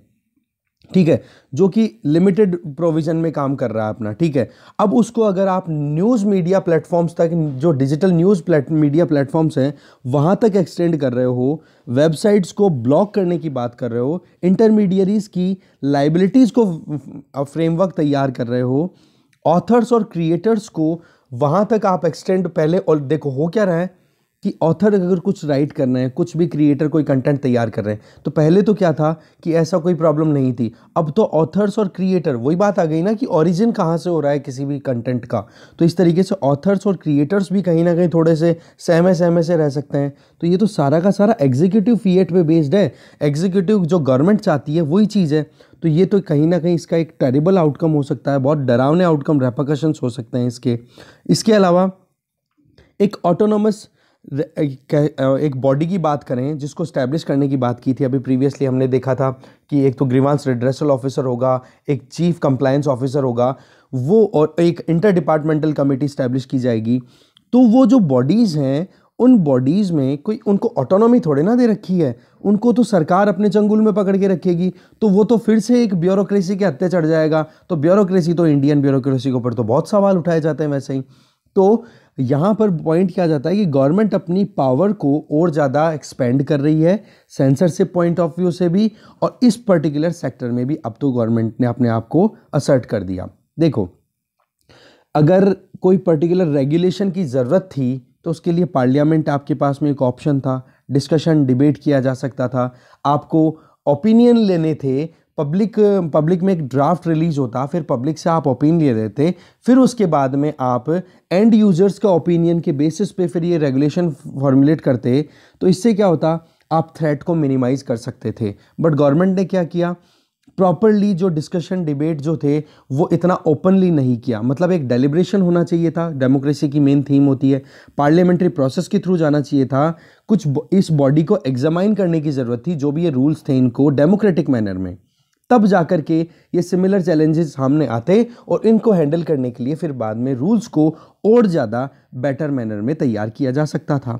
ठीक है जो कि लिमिटेड प्रोविजन में काम कर रहा है अपना ठीक है अब उसको अगर आप न्यूज़ मीडिया प्लेटफॉर्म्स तक जो digital news plate media platforms हैं वहाँ तक एक्सटेंड कर रहे हो वेबसाइट्स को ब्लॉक करने की बात कर रहे हो इंटरमीडियरीज़ की लाइबिलिटीज़ को फ्रेमवर्क तैयार कर रहे हो ऑथर्स और क्रिएटर्स को वहाँ तक आप एक्सटेंड पहले और देखो हो क्या रहा है कि ऑथर अगर कुछ राइट करना है कुछ भी क्रिएटर कोई कंटेंट तैयार कर रहे हैं तो पहले तो क्या था कि ऐसा कोई प्रॉब्लम नहीं थी अब तो ऑथर्स और क्रिएटर वही बात आ गई ना कि ओरिजिन कहाँ से हो रहा है किसी भी कंटेंट का तो इस तरीके से ऑथर्स और क्रिएटर्स भी कहीं ना कहीं थोड़े से सहमे सहमे से रह सकते हैं तो ये तो सारा का सारा एग्जीक्यूटिव फीएट पर बेस्ड है एग्जीक्यूटिव जो गवर्नमेंट चाहती है वही चीज़ है तो ये तो कहीं ना कहीं इसका एक टेरिबल आउटकम हो सकता है बहुत डरावने आउटकम रेपोकशंस हो सकते हैं इसके इसके अलावा एक ऑटोनोमस एक बॉडी की बात करें जिसको स्टैब्लिश करने की बात की थी अभी प्रीवियसली हमने देखा था कि एक तो ग्रीवांस रिड्रेसल ऑफिसर होगा एक चीफ कंप्लायंस ऑफिसर होगा वो और एक इंटर डिपार्टमेंटल कमेटी स्टैब्लिश की जाएगी तो वो जो बॉडीज़ हैं उन बॉडीज़ में कोई उनको ऑटोनॉमी थोड़े ना दे रखी है उनको तो सरकार अपने चंगुल में पकड़ के रखेगी तो वो तो फिर से एक ब्यूरोक्रेसी के हत्या चढ़ जाएगा तो ब्यूरोक्रेसी तो इंडियन ब्यूरोक्रेसी के ऊपर तो बहुत सवाल उठाए जाते हैं वैसे ही तो यहाँ पर पॉइंट किया जाता है कि गवर्नमेंट अपनी पावर को और ज़्यादा एक्सपेंड कर रही है सेंसरशिप पॉइंट ऑफ व्यू से भी और इस पर्टिकुलर सेक्टर में भी अब तो गवर्नमेंट ने अपने आप को असर्ट कर दिया देखो अगर कोई पर्टिकुलर रेगुलेशन की ज़रूरत थी तो उसके लिए पार्लियामेंट आपके पास में एक ऑप्शन था डिस्कशन डिबेट किया जा सकता था आपको ओपिनियन लेने थे पब्लिक पब्लिक um, में एक ड्राफ्ट रिलीज होता फिर पब्लिक से आप ओपिनियन ले देते फिर उसके बाद में आप एंड यूजर्स का ओपिनियन के बेसिस पे फिर ये रेगुलेशन फॉर्मुलेट करते तो इससे क्या होता आप थ्रेट को मिनिमाइज कर सकते थे बट गवर्नमेंट ने क्या किया प्रॉपरली जो डिस्कशन डिबेट जो थे वो इतना ओपनली नहीं किया मतलब एक डेलिब्रेशन होना चाहिए था डेमोक्रेसी की मेन थीम होती है पार्लियामेंट्री प्रोसेस के थ्रू जाना चाहिए था कुछ इस बॉडी को एग्जामाइन करने की ज़रूरत थी जो भी ये रूल्स थे इनको डेमोक्रेटिक मैनर में तब जा कर के ये सिमिलर चैलेंजेस सामने आते और इनको हैंडल करने के लिए फिर बाद में रूल्स को और ज़्यादा बेटर मैनर में तैयार किया जा सकता था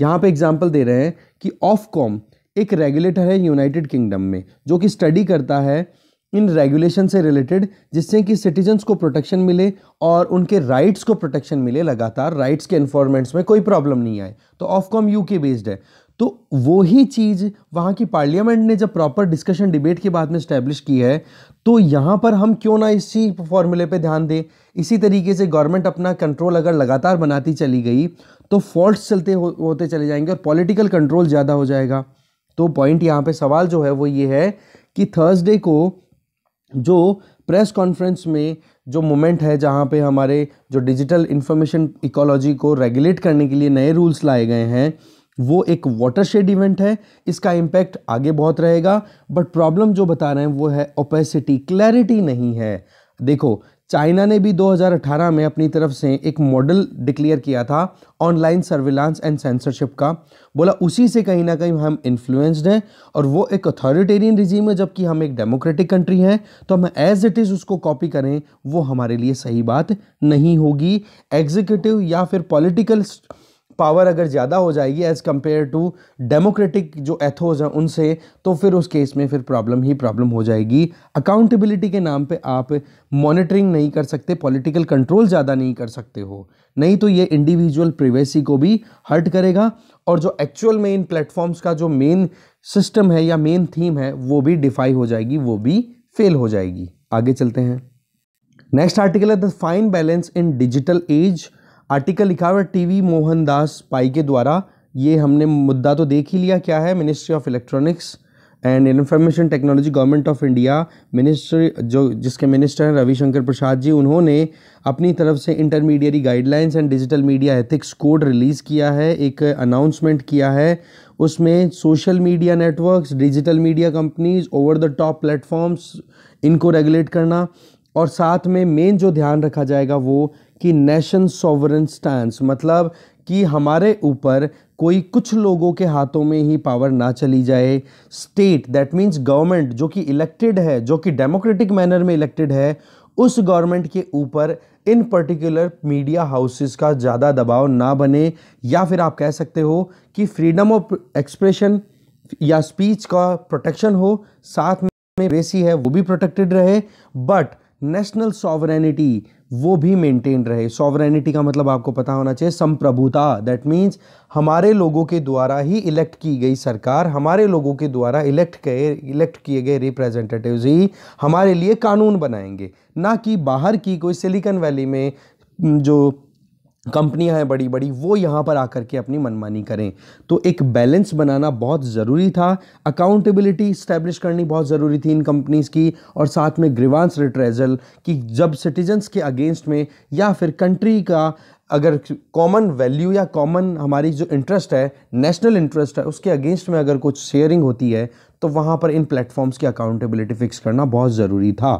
यहाँ पे एग्जांपल दे रहे हैं कि ऑफ कॉम एक रेगुलेटर है यूनाइटेड किंगडम में जो कि स्टडी करता है इन रेगुलेशन से रिलेटेड जिससे कि सिटीजन्स को प्रोटेक्शन मिले और उनके राइट्स को प्रोटेक्शन मिले लगातार राइट्स के इन्फॉर्मेंट्स में कोई प्रॉब्लम नहीं आए तो Ofcom U K based है तो वो ही चीज़ वहाँ की पार्लियामेंट ने जब प्रॉपर डिस्कशन डिबेट के बाद में इस्टेब्लिश की है तो यहाँ पर हम क्यों ना इसी फॉर्मूले पे ध्यान दें इसी तरीके से गवर्नमेंट अपना कंट्रोल अगर लगातार बनाती चली गई तो फॉल्ट चलते हो, होते चले जाएंगे और पॉलिटिकल कंट्रोल ज़्यादा हो जाएगा तो पॉइंट यहाँ पर सवाल जो है वो ये है कि थर्सडे को जो प्रेस कॉन्फ्रेंस में जो मोमेंट है जहाँ पे हमारे जो डिजिटल इन्फॉर्मेशन इकोलॉजी को रेगुलेट करने के लिए नए रूल्स लाए गए हैं वो एक वाटरशेड इवेंट है इसका इम्पैक्ट आगे बहुत रहेगा बट प्रॉब्लम जो बता रहे हैं वो है ओपेसिटी क्लैरिटी नहीं है देखो चाइना ने भी 2018 में अपनी तरफ से एक मॉडल डिक्लेयर किया था ऑनलाइन सर्विलांस एंड सेंसरशिप का बोला उसी से कहीं ना कहीं हम इन्फ्लुएंस्ड हैं और वो एक अथॉरिटेरियन रिजीम है जबकि हम एक डेमोक्रेटिक कंट्री हैं तो हम एज इट इज़ उसको कॉपी करें वो हमारे लिए सही बात नहीं होगी एग्जीक्यूटिव या फिर पॉलिटिकल पावर अगर ज़्यादा हो जाएगी एज़ कम्पेयर टू डेमोक्रेटिक जो एथोज हैं उनसे तो फिर उस केस में फिर प्रॉब्लम ही प्रॉब्लम हो जाएगी अकाउंटेबिलिटी के नाम पे आप मॉनिटरिंग नहीं कर सकते पॉलिटिकल कंट्रोल ज़्यादा नहीं कर सकते हो नहीं तो ये इंडिविजुअल प्रिवेसी को भी हर्ट करेगा और जो एक्चुअल में इन प्लेटफॉर्म्स का जो मेन सिस्टम है या मेन थीम है वो भी डिफाई हो जाएगी वो भी फेल हो जाएगी आगे चलते हैं नेक्स्ट आर्टिकल है the fine balance in digital age article लिखा हुआ टीवी मोहनदास पाई के द्वारा ये हमने मुद्दा तो देख ही लिया क्या है ministry of electronics and information technology government of India minister जो जिसके मिनिस्टर हैं रविशंकर प्रसाद जी उन्होंने अपनी तरफ से intermediary guidelines and digital media ethics code release किया है एक अनाउंसमेंट किया है उसमें social media networks digital media companies over the top platforms इनको रेगुलेट करना और साथ में मेन जो ध्यान रखा जाएगा वो कि नेशन सॉवरन स्टैंड मतलब कि हमारे ऊपर कोई कुछ लोगों के हाथों में ही पावर ना चली जाए स्टेट दैट मीन्स गवर्नमेंट जो कि इलेक्टेड है जो कि डेमोक्रेटिक मैनर में इलेक्टेड है उस गवर्नमेंट के ऊपर इन पर्टिकुलर मीडिया हाउसेस का ज़्यादा दबाव ना बने या फिर आप कह सकते हो कि फ्रीडम ऑफ एक्सप्रेशन या स्पीच का प्रोटेक्शन हो साथ में रेसी है वो भी प्रोटेक्टेड रहे बट नेशनल सॉवरेनिटी वो भी मेंटेन रहे सॉवरेनिटी का मतलब आपको पता होना चाहिए संप्रभुता दैट मीन्स हमारे लोगों के द्वारा ही इलेक्ट की गई सरकार हमारे लोगों के द्वारा इलेक्ट गए इलेक्ट किए गए रिप्रेजेंटेटिव्स ही हमारे लिए कानून बनाएंगे ना कि बाहर की कोई सिलिकन वैली में जो कंपनियां हैं बड़ी बड़ी वो यहाँ पर आकर के अपनी मनमानी करें तो एक बैलेंस बनाना बहुत ज़रूरी था अकाउंटेबिलिटी इस्टेब्लिश करनी बहुत ज़रूरी थी इन कंपनीज़ की और साथ में ग्रीवांस रिट्रेजल कि जब सिटीजन्स के अगेंस्ट में या फिर कंट्री का अगर कॉमन वैल्यू या कॉमन हमारी जो इंटरेस्ट है नेशनल इंटरेस्ट है उसके अगेंस्ट में अगर कुछ शेयरिंग होती है तो वहाँ पर इन प्लेटफॉर्म्स की अकाउंटेबिलिटी फ़िक्स करना बहुत ज़रूरी था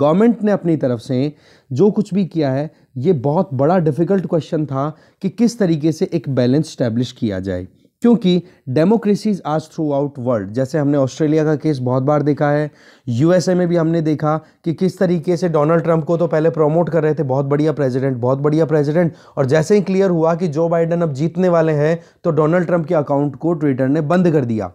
गवर्नमेंट ने अपनी तरफ से जो कुछ भी किया है ये बहुत बड़ा डिफ़िकल्ट क्वेश्चन था कि किस तरीके से एक बैलेंस स्टैब्लिश किया जाए क्योंकि डेमोक्रेसीज आज थ्रू आउट वर्ल्ड जैसे हमने ऑस्ट्रेलिया का केस बहुत बार देखा है यूएसए में भी हमने देखा कि किस तरीके से डोनाल्ड ट्रंप को तो पहले प्रमोट कर रहे थे बहुत बढ़िया प्रेसिडेंट बहुत बढ़िया प्रेसिडेंट और जैसे ही क्लियर हुआ कि जो बाइडन अब जीतने वाले हैं तो डोनाल्ड ट्रंप के अकाउंट को ट्विटर ने बंद कर दिया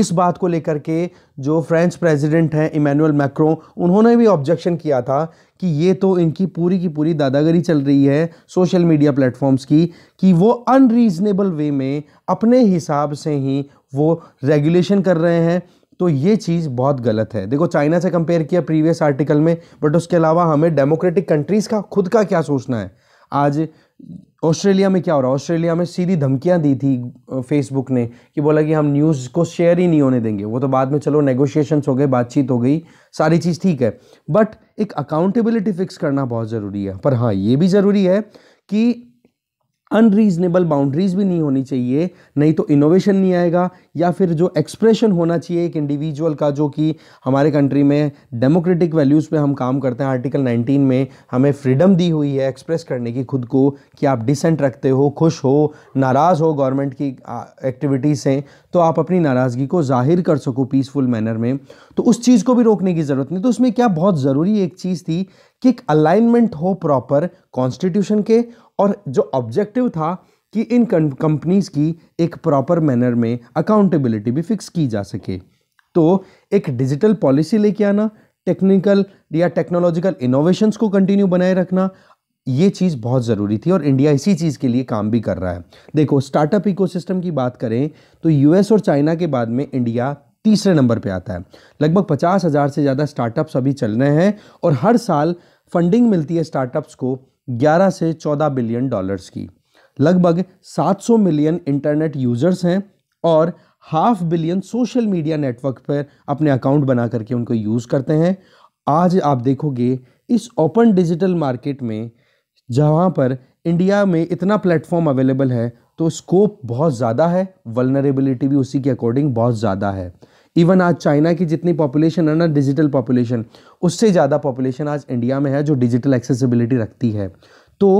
इस बात को लेकर के जो फ्रेंच प्रेसिडेंट हैं इमैनुअल मैक्रो उन्होंने भी ऑब्जेक्शन किया था कि ये तो इनकी पूरी की पूरी दादागिरी चल रही है सोशल मीडिया प्लेटफॉर्म्स की कि वो अनरीजनेबल वे में अपने हिसाब से ही वो रेगुलेशन कर रहे हैं तो ये चीज़ बहुत गलत है देखो चाइना से कंपेयर किया प्रीवियस आर्टिकल में बट उसके अलावा हमें डेमोक्रेटिक कंट्रीज़ का खुद का क्या सोचना है आज ऑस्ट्रेलिया में क्या हो रहा है ऑस्ट्रेलिया में सीधी धमकियां दी थी फेसबुक ने कि बोला कि हम न्यूज़ को शेयर ही नहीं होने देंगे वो तो बाद में चलो नेगोशिएशंस हो गए बातचीत हो गई सारी चीज़ ठीक है बट एक अकाउंटेबिलिटी फिक्स करना बहुत ज़रूरी है पर हाँ ये भी ज़रूरी है कि अनरीजनेबल बाउंड्रीज भी नहीं होनी चाहिए नहीं तो इनोवेशन नहीं आएगा या फिर जो एक्सप्रेशन होना चाहिए एक इंडिविजुअल का जो कि हमारे कंट्री में डेमोक्रेटिक वैल्यूज़ पे हम काम करते हैं आर्टिकल 19 में हमें फ्रीडम दी हुई है एक्सप्रेस करने की खुद को कि आप डिसेंट रखते हो खुश हो नाराज़ हो गवर्नमेंट की एक्टिविटीज़ से तो आप अपनी नाराज़गी को जाहिर कर सको पीसफुल मैनर में तो उस चीज़ को भी रोकने की ज़रूरत नहीं तो उसमें क्या बहुत ज़रूरी एक चीज़ थी कि एक अलाइनमेंट हो प्रॉपर कॉन्स्टिट्यूशन के और जो ऑब्जेक्टिव था कि इन कंपनीज की एक प्रॉपर मैनर में अकाउंटेबिलिटी भी फिक्स की जा सके तो एक डिजिटल पॉलिसी लेके आना टेक्निकल या टेक्नोलॉजिकल इनोवेशंस को कंटिन्यू बनाए रखना ये चीज़ बहुत ज़रूरी थी और इंडिया इसी चीज़ के लिए काम भी कर रहा है देखो स्टार्टअप इकोसिस्टम की बात करें तो यूएस और चाइना के बाद में इंडिया तीसरे नंबर पे आता है लगभग पचास हज़ार से ज़्यादा स्टार्टअप्स अभी चल रहे हैं और हर साल फंडिंग मिलती है स्टार्टअप्स को 11 से 14 बिलियन डॉलर्स की लगभग 700 मिलियन इंटरनेट यूजर्स हैं और half billion social media network पर अपने अकाउंट बना करके उनको यूज़ करते हैं आज आप देखोगे इस ओपन डिजिटल मार्केट में जहाँ पर इंडिया में इतना प्लेटफॉर्म अवेलेबल है तो स्कोप बहुत ज़्यादा है वलनरेबिलिटी भी उसी के अकॉर्डिंग बहुत ज़्यादा है इवन आज चाइना की जितनी पॉपुलेशन है ना डिजिटल पॉपुलेशन उससे ज़्यादा पॉपुलेशन आज इंडिया में है जो डिजिटल एक्सेसिबिलिटी रखती है तो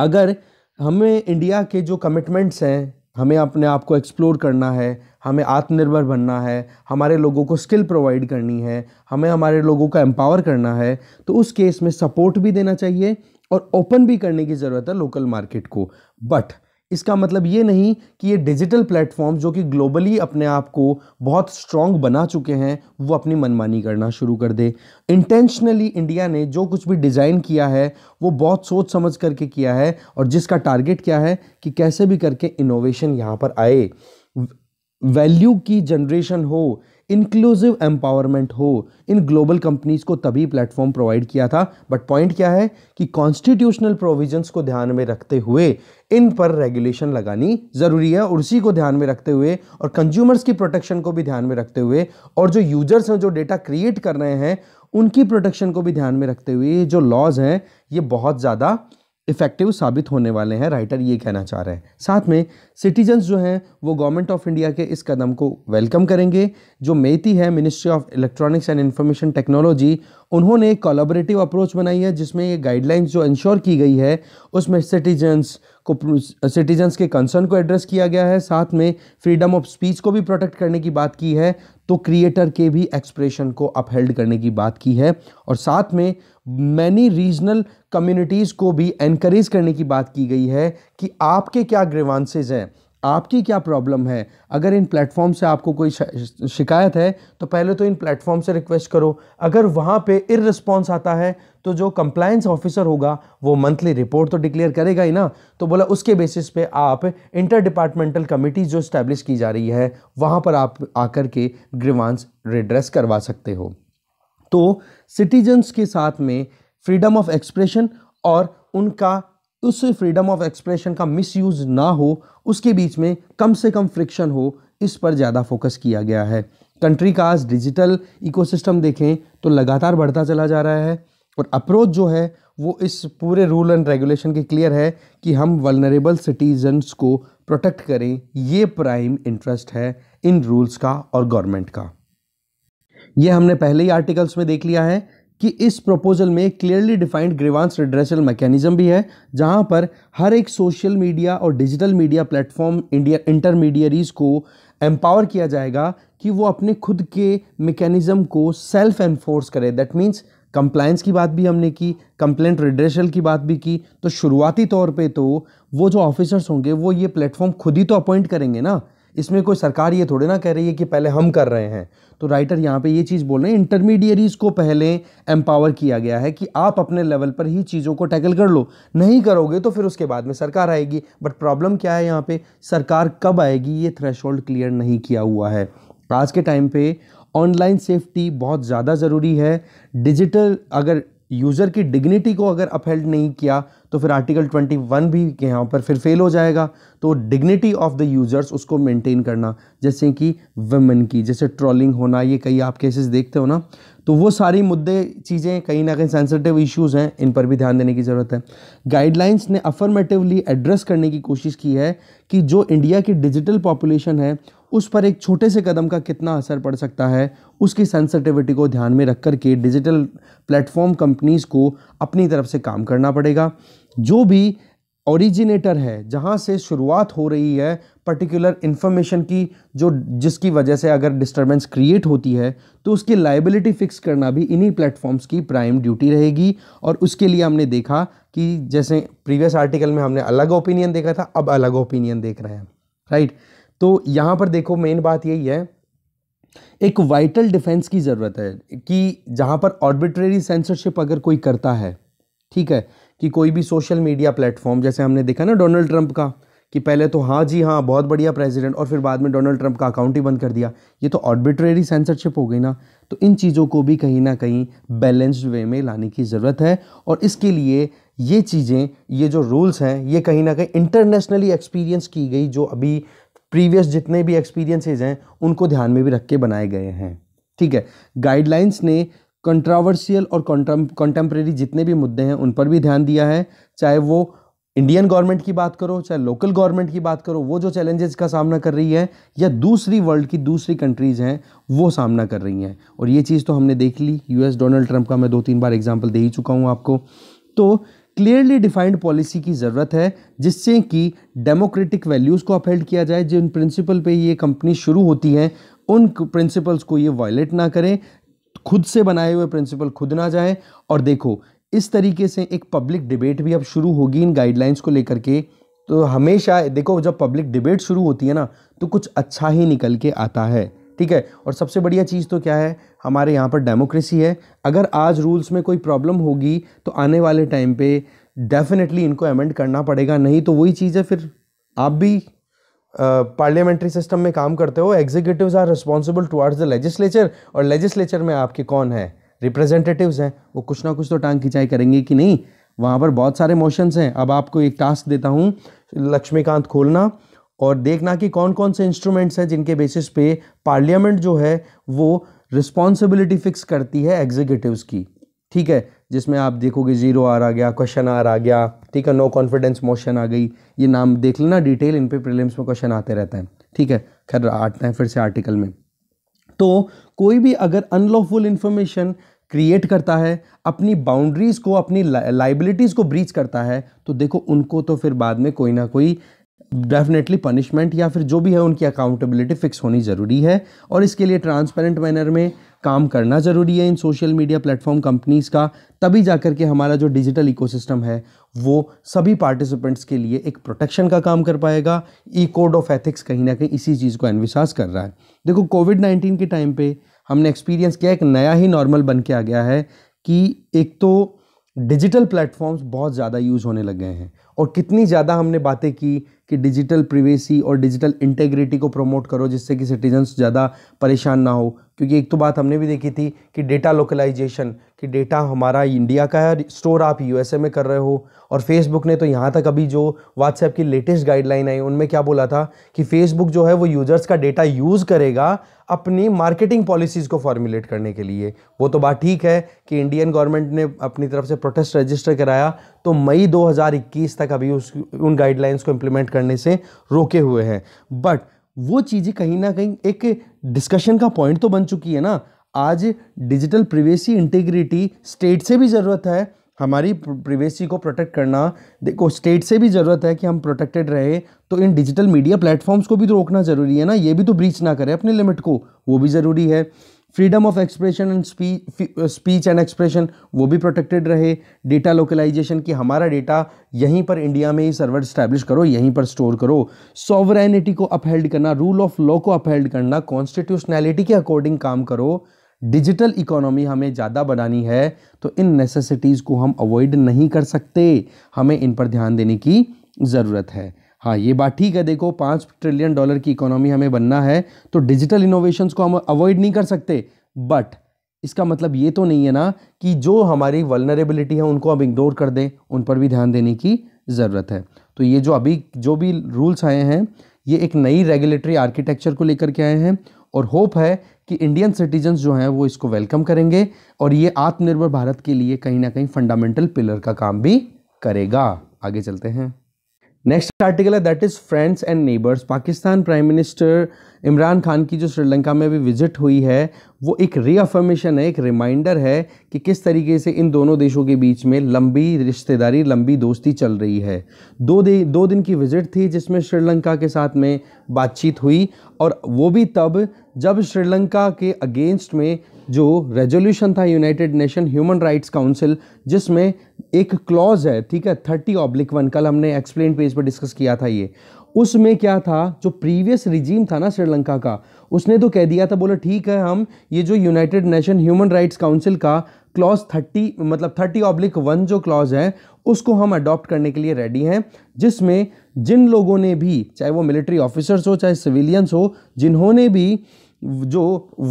अगर हमें इंडिया के जो कमिटमेंट्स हैं हमें अपने आप को एक्सप्लोर करना है हमें आत्मनिर्भर बनना है हमारे लोगों को स्किल प्रोवाइड करनी है हमें हमारे लोगों का एम्पावर करना है तो उस केस में सपोर्ट भी देना चाहिए और ओपन भी करने की ज़रूरत है लोकल मार्केट को बट इसका मतलब ये नहीं कि ये डिजिटल प्लेटफॉर्म जो कि ग्लोबली अपने आप को बहुत स्ट्रॉन्ग बना चुके हैं वो अपनी मनमानी करना शुरू कर दे इंटेंशनली इंडिया ने जो कुछ भी डिज़ाइन किया है वो बहुत सोच समझ करके किया है और जिसका टारगेट क्या है कि कैसे भी करके इनोवेशन यहाँ पर आए वैल्यू की जनरेशन हो इंक्लूसिव एम्पावरमेंट हो इन ग्लोबल कंपनीज को तभी प्लेटफॉर्म प्रोवाइड किया था बट पॉइंट क्या है कि कॉन्स्टिट्यूशनल प्रोविजंस को ध्यान में रखते हुए इन पर रेगुलेशन लगानी ज़रूरी है और उसी को ध्यान में रखते हुए और कंज्यूमर्स की प्रोटेक्शन को भी ध्यान में रखते हुए और जो यूजर्स हैं जो डेटा क्रिएट कर रहे हैं उनकी प्रोटेक्शन को भी ध्यान में रखते हुए जो लॉज हैं ये बहुत ज़्यादा इफ़ेक्टिव साबित होने वाले हैं राइटर ये कहना चाह रहे हैं साथ में सिटीजन्स जो हैं वो गवर्नमेंट ऑफ इंडिया के इस कदम को वेलकम करेंगे जो मेती है ministry of electronics and information technology उन्होंने एक कोलाबरेटिव अप्रोच बनाई है जिसमें ये गाइडलाइंस जो इंश्योर की गई है उसमें सिटीजन्स को सिटीजन्स के कंसर्न को एड्रेस किया गया है साथ में फ्रीडम ऑफ स्पीच को भी प्रोटेक्ट करने की बात की है तो क्रिएटर के भी एक्सप्रेशन को अपहेल्ड करने की बात की है और साथ में मैनी रीजनल कम्युनिटीज़ को भी एनकरेज करने की बात की गई है कि आपके क्या ग्रीवांसेज हैं आपकी क्या प्रॉब्लम है अगर इन प्लेटफॉर्म से आपको कोई शिकायत है तो पहले तो इन प्लेटफॉर्म से रिक्वेस्ट करो अगर वहाँ पे इर रिस्पॉन्स आता है तो जो कंप्लायंस ऑफिसर होगा वो मंथली रिपोर्ट तो डिक्लेयर करेगा ही ना तो बोला उसके बेसिस पे आप इंटर डिपार्टमेंटल कमिटी जो इस्टेब्लिश की जा रही है वहाँ पर आप आकर के ग्रीवांस रिड्रेस करवा सकते हो तो सिटीजन्स के साथ में फ्रीडम ऑफ एक्सप्रेशन और उनका उस फ्रीडम ऑफ एक्सप्रेशन का मिसयूज ना हो उसके बीच में कम से कम फ्रिक्शन हो इस पर ज़्यादा फोकस किया गया है कंट्री का आज डिजिटल इकोसिस्टम देखें तो लगातार बढ़ता चला जा रहा है और अप्रोच जो है वो इस पूरे रूल एंड रेगुलेशन के क्लियर है कि हम वलनरेबल सिटीजन्स को प्रोटेक्ट करें ये प्राइम इंटरेस्ट है इन रूल्स का और गवर्नमेंट का ये हमने पहले ही आर्टिकल्स में देख लिया है कि इस प्रपोजल में clearly defined grievance redressal mechanism भी है जहां पर हर एक सोशल मीडिया और digital media platform India intermediaries को एम्पावर किया जाएगा कि वो अपने खुद के मेकेनिज़म को सेल्फ एनफोर्स करे दैट मीन्स कंप्लायंस की बात भी हमने की कंप्लेंट रिड्रेशल की बात भी की तो शुरुआती तौर पे तो वो जो ऑफिसर्स होंगे वो ये प्लेटफॉर्म खुद ही तो अपॉइंट करेंगे ना इसमें कोई सरकार ये थोड़े ना कह रही है कि पहले हम कर रहे हैं तो राइटर यहाँ पे ये चीज़ बोल रहे हैं इंटरमीडियरीज़ को पहले एम्पावर किया गया है कि आप अपने लेवल पर ही चीज़ों को टैकल कर लो नहीं करोगे तो फिर उसके बाद में सरकार आएगी बट प्रॉब्लम क्या है यहाँ पे सरकार कब आएगी ये थ्रेश क्लियर नहीं किया हुआ है आज के टाइम पे ऑनलाइन सेफ्टी बहुत ज़्यादा ज़रूरी है डिजिटल अगर यूज़र की डिग्निटी को अगर अपहेल्ड नहीं किया तो फिर आर्टिकल 21 भी यहाँ पर फिर फेल हो जाएगा तो डिग्निटी ऑफ द यूज़र्स उसको मेंटेन करना जैसे कि वमेन की जैसे ट्रॉलिंग होना ये कई आप केसेस देखते हो ना तो वो सारी मुद्दे चीज़ें कहीं ना कहीं सेंसिटिव इश्यूज़ हैं इन पर भी ध्यान देने की ज़रूरत है गाइडलाइंस ने अफर्मेटिवली एड्रेस करने की कोशिश की है कि जो इंडिया की डिजिटल पॉपुलेशन है उस पर एक छोटे से कदम का कितना असर पड़ सकता है उसकी सेंसिटिविटी को ध्यान में रख कर के डिजिटल प्लेटफॉर्म कंपनीज़ को अपनी तरफ से काम करना पड़ेगा जो भी ओरिजिनेटर है जहाँ से शुरुआत हो रही है पर्टिकुलर इन्फॉर्मेशन की जो जिसकी वजह से अगर डिस्टरबेंस क्रिएट होती है तो उसकी लाइबिलिटी फिक्स करना भी इन्हीं प्लेटफॉर्म्स की प्राइम ड्यूटी रहेगी और उसके लिए हमने देखा कि जैसे प्रीवियस आर्टिकल में हमने अलग ओपिनियन देखा था अब अलग ओपिनियन देख रहे हैं राइट right? तो यहाँ पर देखो मेन बात यही है एक वाइटल डिफेंस की ज़रूरत है कि जहाँ पर ऑर्बिट्रेरी सेंसरशिप अगर कोई करता है ठीक है कि कोई भी सोशल मीडिया प्लेटफॉर्म जैसे हमने देखा ना डोनाल्ड ट्रंप का कि पहले तो हाँ जी हाँ बहुत बढ़िया प्रेसिडेंट और फिर बाद में डोनाल्ड ट्रंप का अकाउंट ही बंद कर दिया ये तो ऑर्बिट्रेरी सेंसरशिप हो गई ना तो इन चीज़ों को भी कहीं ना कहीं बैलेंस्ड वे में लाने की ज़रूरत है और इसके लिए ये चीज़ें ये जो रूल्स हैं ये कहीं ना कहीं इंटरनेशनली एक्सपीरियंस की गई जो अभी प्रीवियस जितने भी एक्सपीरियंसेस हैं उनको ध्यान में भी रख के बनाए गए हैं ठीक है गाइडलाइंस ने कंट्रावर्शियल और कंटेम्प्रेरी जितने भी मुद्दे हैं उन पर भी ध्यान दिया है चाहे वो इंडियन गवर्नमेंट की बात करो चाहे लोकल गवर्नमेंट की बात करो वो जो चैलेंजेस का सामना कर रही है या दूसरी वर्ल्ड की दूसरी कंट्रीज़ हैं वो सामना कर रही हैं और ये चीज़ तो हमने देख ली यूएस डोनाल्ड ट्रंप का मैं दो तीन बार एग्जांपल दे ही चुका हूँ आपको तो क्लियरली डिफाइंड पॉलिसी की ज़रूरत है जिससे कि डेमोक्रेटिक वैल्यूज़ को अपहेल्ड किया जाए जिन प्रिंसिपल पे ये कंपनी शुरू होती हैं उन प्रिंसिपल्स को ये वायलेट ना करें खुद से बनाए हुए प्रिंसिपल खुद ना जाएं और देखो इस तरीके से एक पब्लिक डिबेट भी अब शुरू होगी इन गाइडलाइंस को लेकर के तो हमेशा देखो जब पब्लिक डिबेट शुरू होती है ना तो कुछ अच्छा ही निकल के आता है ठीक है और सबसे बढ़िया चीज़ तो क्या है हमारे यहाँ पर डेमोक्रेसी है अगर आज रूल्स में कोई प्रॉब्लम होगी तो आने वाले टाइम पे डेफिनेटली इनको अमेंड करना पड़ेगा नहीं तो वही चीज़ है फिर आप भी पार्लियामेंट्री uh, सिस्टम में काम करते हो executive are responsible towards the legislature और लेजिस्लेचर में आपके कौन है रिप्रेजेंटेटिव्स हैं वो कुछ ना कुछ तो टांग खिंचाई करेंगे कि नहीं वहाँ पर बहुत सारे मोशंस हैं अब आपको एक टास्क देता हूँ लक्ष्मीकांत खोलना और देखना कि कौन कौन से इंस्ट्रूमेंट्स हैं जिनके बेसिस पे पार्लियामेंट जो है वो रिस्पॉन्सिबिलिटी फिक्स करती है एग्जीक्यूटिवस की ठीक है जिसमें आप देखोगे जीरो आर आ गया क्वेश्चन आर आ गया ठीक है नो कॉन्फिडेंस मोशन आ गई ये नाम देख लेना डिटेल इन पे प्रीलिम्स में क्वेश्चन आते रहते हैं ठीक है खैर आते हैं फिर से आर्टिकल में तो कोई भी अगर अनलॉफुल इन्फॉर्मेशन क्रिएट करता है अपनी बाउंड्रीज़ को अपनी लाइबिलिटीज़ को ब्रीच करता है तो देखो उनको तो फिर बाद में कोई ना कोई डेफिनेटली पनिशमेंट या फिर जो भी है उनकी अकाउंटेबिलिटी फिक्स होनी ज़रूरी है और इसके लिए ट्रांसपेरेंट मैनर में काम करना ज़रूरी है इन सोशल मीडिया प्लेटफॉर्म कंपनीज़ का तभी जा कर के हमारा जो डिजिटल इकोसिस्टम है वो सभी पार्टिसिपेंट्स के लिए एक प्रोटेक्शन का काम कर पाएगा ई कोड ऑफ एथिक्स कहीं ना कहीं इसी चीज़ को अनविश्वास कर रहा है देखो कोविड नाइन्टीन के टाइम पर हमने एक्सपीरियंस किया एक नया ही नॉर्मल बन के आ गया है कि एक तो डिजिटल प्लेटफॉर्म्स बहुत ज़्यादा यूज़ होने लग गए हैं और कितनी ज़्यादा हमने बातें की कि डिजिटल प्रिवेसी और डिजिटल इंटेग्रिटी को प्रमोट करो जिससे कि सिटीजन्स ज़्यादा परेशान ना हो क्योंकि एक तो बात हमने भी देखी थी कि डेटा लोकलाइजेशन कि डेटा हमारा इंडिया का है स्टोर आप यूएसए में कर रहे हो और फेसबुक ने तो यहाँ तक अभी जो व्हाट्सएप की लेटेस्ट गाइडलाइन आई उनमें क्या बोला था कि फेसबुक जो है वो यूजर्स का डेटा यूज़ करेगा अपनी मार्केटिंग पॉलिसीज़ को फॉर्मुलेट करने के लिए वो तो बात ठीक है कि इंडियन गवर्नमेंट ने अपनी तरफ से प्रोटेस्ट रजिस्टर कराया तो मई 2021 तक अभी उस उन गाइडलाइंस को इम्प्लीमेंट करने से रोके हुए हैं बट वो चीज़ें कहीं ना कहीं एक डिस्कशन का पॉइंट तो बन चुकी है ना आज डिजिटल प्रिवेसी इंटीग्रिटी स्टेट से भी ज़रूरत है हमारी प्रिवेसी को प्रोटेक्ट करना देखो स्टेट से भी ज़रूरत है कि हम प्रोटेक्टेड रहे तो इन डिजिटल मीडिया प्लेटफॉर्म्स को भी तो रोकना ज़रूरी है ना ये भी तो ब्रीच ना करें अपने लिमिट को वो भी ज़रूरी है freedom of expression and speech and expression वो भी प्रोटेक्टेड रहे डेटा लोकलाइजेशन कि हमारा डेटा यहीं पर इंडिया में ही सर्वर स्टैब्लिश करो यहीं पर स्टोर करो सॉवरेनिटी को अपहेल्ड करना रूल ऑफ लॉ को अपहेल्ड करना कॉन्स्टिट्यूशनैलिटी के अकॉर्डिंग काम करो डिजिटल इकोनॉमी हमें ज़्यादा बनानी है तो इन नेसेसिटीज़ को हम अवॉइड नहीं कर सकते हमें इन पर ध्यान देने की ज़रूरत है हाँ ये बात ठीक है देखो पाँच ट्रिलियन डॉलर की इकोनॉमी हमें बनना है तो डिजिटल इनोवेशन को हम अवॉइड नहीं कर सकते बट इसका मतलब ये तो नहीं है ना कि जो हमारी वलनरेबिलिटी है उनको हम इग्नोर कर दें उन पर भी ध्यान देने की ज़रूरत है तो ये जो अभी जो भी रूल्स आए हैं ये एक नई रेगुलेटरी आर्किटेक्चर को लेकर के आए हैं और होप है कि इंडियन सिटीजन्स जो हैं वो इसको वेलकम करेंगे और ये आत्मनिर्भर भारत के लिए कहीं ना कहीं फंडामेंटल पिलर का काम भी करेगा आगे चलते हैं Next article that is friends and neighbors. Pakistan Prime Minister Imran Khan की जो श्रीलंका में भी विजिट हुई है वो एक रीअफर्मेशन है एक रिमाइंडर है कि किस तरीके से इन दोनों देशों के बीच में लंबी रिश्तेदारी लंबी दोस्ती चल रही है दो दे दो दिन की विजिट थी जिसमें श्रीलंका के साथ में बातचीत हुई और वो भी तब जब श्रीलंका के अगेंस्ट में जो रेजोल्यूशन था United Nation Human Rights Council जिसमें एक क्लॉज है ठीक है थर्टी ऑब्लिक वन कल हमने एक्सप्लेन पेज पर डिस्कस किया था ये उसमें क्या था जो प्रीवियस रिजीम था ना श्रीलंका का उसने तो कह दिया था बोला ठीक है हम ये जो United Nation Human Rights Council का क्लॉज थर्टी मतलब थर्टी ऑब्लिक वन जो क्लॉज है उसको हम अडॉप्ट करने के लिए रेडी हैं जिसमें जिन लोगों ने भी चाहे वो मिलिट्री ऑफिसर्स हो चाहे सिविलियंस हो जिन्होंने भी जो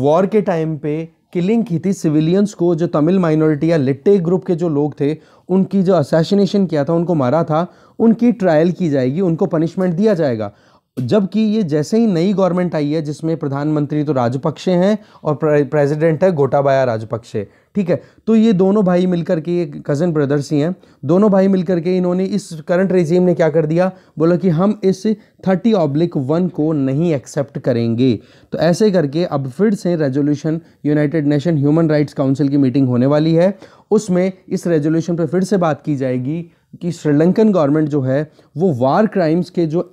वॉर के टाइम पे किलिंग की थी सिविलियंस को जो तमिल माइनॉरिटी या लिट्टे ग्रुप के जो लोग थे उनकी जो असैसिनेशन किया था उनको मारा था उनकी ट्रायल की जाएगी उनको पनिशमेंट दिया जाएगा जबकि ये जैसे ही नई गवर्नमेंट आई है जिसमें प्रधानमंत्री तो राजपक्षे हैं और प्रेसिडेंट है गोटाबाया राजपक्षे ठीक है तो ये दोनों भाई मिलकर के ये कज़न ब्रदर्स ही हैं दोनों भाई मिलकर के इन्होंने इस करंट रेजीम ने क्या कर दिया बोला कि हम इस थर्टी ऑब्लिक वन को नहीं एक्सेप्ट करेंगे तो ऐसे करके अब फिर से resolution United Nation Human Rights Council की मीटिंग होने वाली है उसमें इस रेजोल्यूशन पर फिर से बात की जाएगी कि श्रीलंकन गवर्नमेंट जो है वो वार क्राइम्स के जो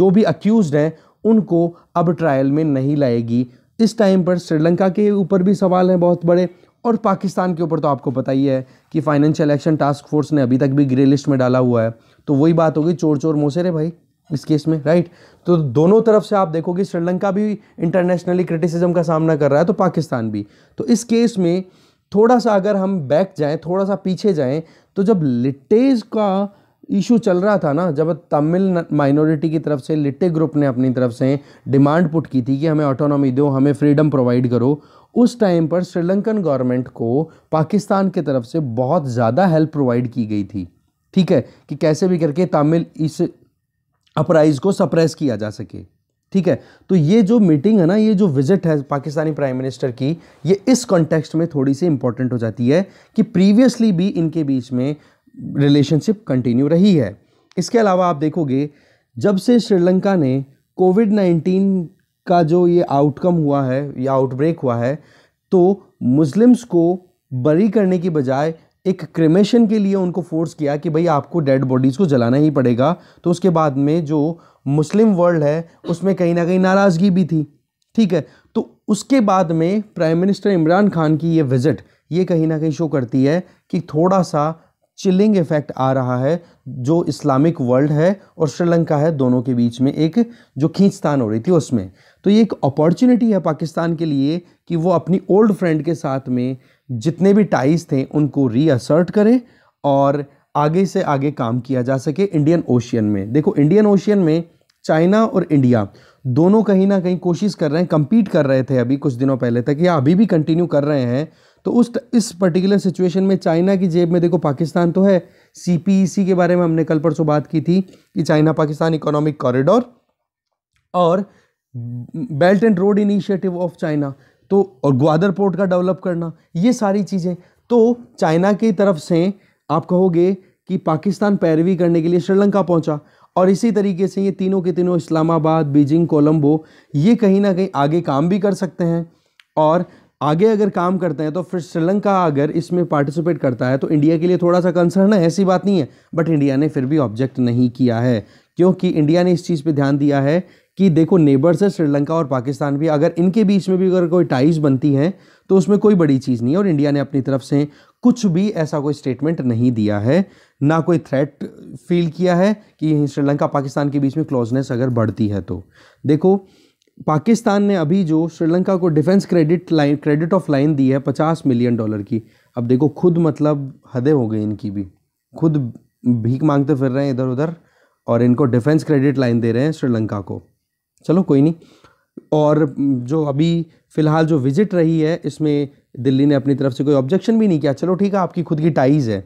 जो भी अक्यूज़ हैं उनको अब ट्रायल में नहीं लाएगी इस टाइम पर श्रीलंका के ऊपर भी सवाल हैं बहुत बड़े और पाकिस्तान के ऊपर तो आपको पता ही है कि फाइनेंशियल एक्शन टास्क फोर्स ने अभी तक भी ग्रे लिस्ट में डाला हुआ है तो वही बात होगी चोर चोर मोसेरे भाई इस केस में राइट तो दोनों तरफ से आप देखोगे श्रीलंका भी इंटरनेशनली क्रिटिसिज्म का सामना कर रहा है तो पाकिस्तान भी तो इस केस में थोड़ा सा अगर हम बैक जाएं थोड़ा सा पीछे जाएं तो जब लिट्टेज का इशू चल रहा था ना जब तमिल माइनॉरिटी की तरफ से लिट्टे ग्रुप ने अपनी तरफ से डिमांड पुट की थी कि हमें ऑटोनॉमी दो हमें फ्रीडम प्रोवाइड करो उस टाइम पर श्रीलंकन गवर्नमेंट को पाकिस्तान की तरफ से बहुत ज़्यादा हेल्प प्रोवाइड की गई थी ठीक है कि कैसे भी करके तमिल इस अपराइज को सप्रेस किया जा सके ठीक है तो ये जो मीटिंग है ना ये जो विजिट है पाकिस्तानी प्राइम मिनिस्टर की ये इस कॉन्टेक्स्ट में थोड़ी सी इंपॉर्टेंट हो जाती है कि प्रीवियसली भी इनके बीच में रिलेशनशिप कंटिन्यू रही है इसके अलावा आप देखोगे जब से श्रीलंका ने कोविड नाइन्टीन का जो ये आउटकम हुआ है या आउटब्रेक हुआ है तो मुस्लिम्स को बरी करने की बजाय एक क्रिमेशन के लिए उनको फोर्स किया कि भाई आपको डेड बॉडीज़ को जलाना ही पड़ेगा तो उसके बाद में जो मुस्लिम वर्ल्ड है उसमें कहीं ना कहीं नाराज़गी भी थी ठीक है तो उसके बाद में प्राइम मिनिस्टर इमरान खान की ये विज़िट ये कहीं ना कहीं शो करती है कि थोड़ा सा चिलिंग इफेक्ट आ रहा है जो इस्लामिक वर्ल्ड है और श्रीलंका है दोनों के बीच में एक जो खींचतान हो रही थी उसमें तो ये एक अपॉर्चुनिटी है पाकिस्तान के लिए कि वो अपनी ओल्ड फ्रेंड के साथ में जितने भी टाइज थे उनको रीअसर्ट करें और आगे से आगे काम किया जा सके इंडियन ओशियन में देखो इंडियन ओशियन में चाइना और इंडिया दोनों कहीं ना कहीं कोशिश कर रहे हैं कम्पीट कर रहे थे अभी कुछ दिनों पहले तक या अभी भी कंटिन्यू कर रहे हैं तो उस इस पर्टिकुलर सिचुएशन में चाइना की जेब में देखो पाकिस्तान तो है सी e के बारे में हमने कल परसों बात की थी कि चाइना पाकिस्तान इकोनॉमिक कॉरिडोर और belt and road initiative of China तो और ग्वादर पोर्ट का डेवलप करना ये सारी चीज़ें तो चाइना की तरफ से आप कहोगे कि पाकिस्तान पैरवी करने के लिए श्रीलंका पहुंचा और इसी तरीके से ये तीनों के तीनों इस्लामाबाद बीजिंग कोलंबो ये कहीं ना कहीं आगे काम भी कर सकते हैं और आगे अगर काम करते हैं तो फिर श्रीलंका अगर इसमें पार्टिसिपेट करता है तो इंडिया के लिए थोड़ा सा कंसर्न है ऐसी बात नहीं है बट इंडिया ने फिर भी ऑब्जेक्ट नहीं किया है क्योंकि इंडिया ने इस चीज़ पर ध्यान दिया है कि देखो नेबर्स है श्रीलंका और पाकिस्तान भी अगर इनके बीच में भी अगर कोई टाइज बनती हैं तो उसमें कोई बड़ी चीज़ नहीं है और इंडिया ने अपनी तरफ से कुछ भी ऐसा कोई स्टेटमेंट नहीं दिया है ना कोई थ्रेट फील किया है कि श्रीलंका पाकिस्तान के बीच में क्लोजनेस अगर बढ़ती है तो देखो पाकिस्तान ने अभी जो श्रीलंका को defence credit line credit of line दी है पचास मिलियन डॉलर की अब देखो खुद मतलब हदे हो गई इनकी भी खुद भीख मांगते फिर रहे हैं इधर उधर और इनको डिफेंस क्रेडिट लाइन दे रहे हैं श्रीलंका को चलो कोई नहीं और जो अभी फ़िलहाल जो विज़िट रही है इसमें दिल्ली ने अपनी तरफ से कोई ऑब्जेक्शन भी नहीं किया चलो ठीक है आपकी खुद की टाइज़ है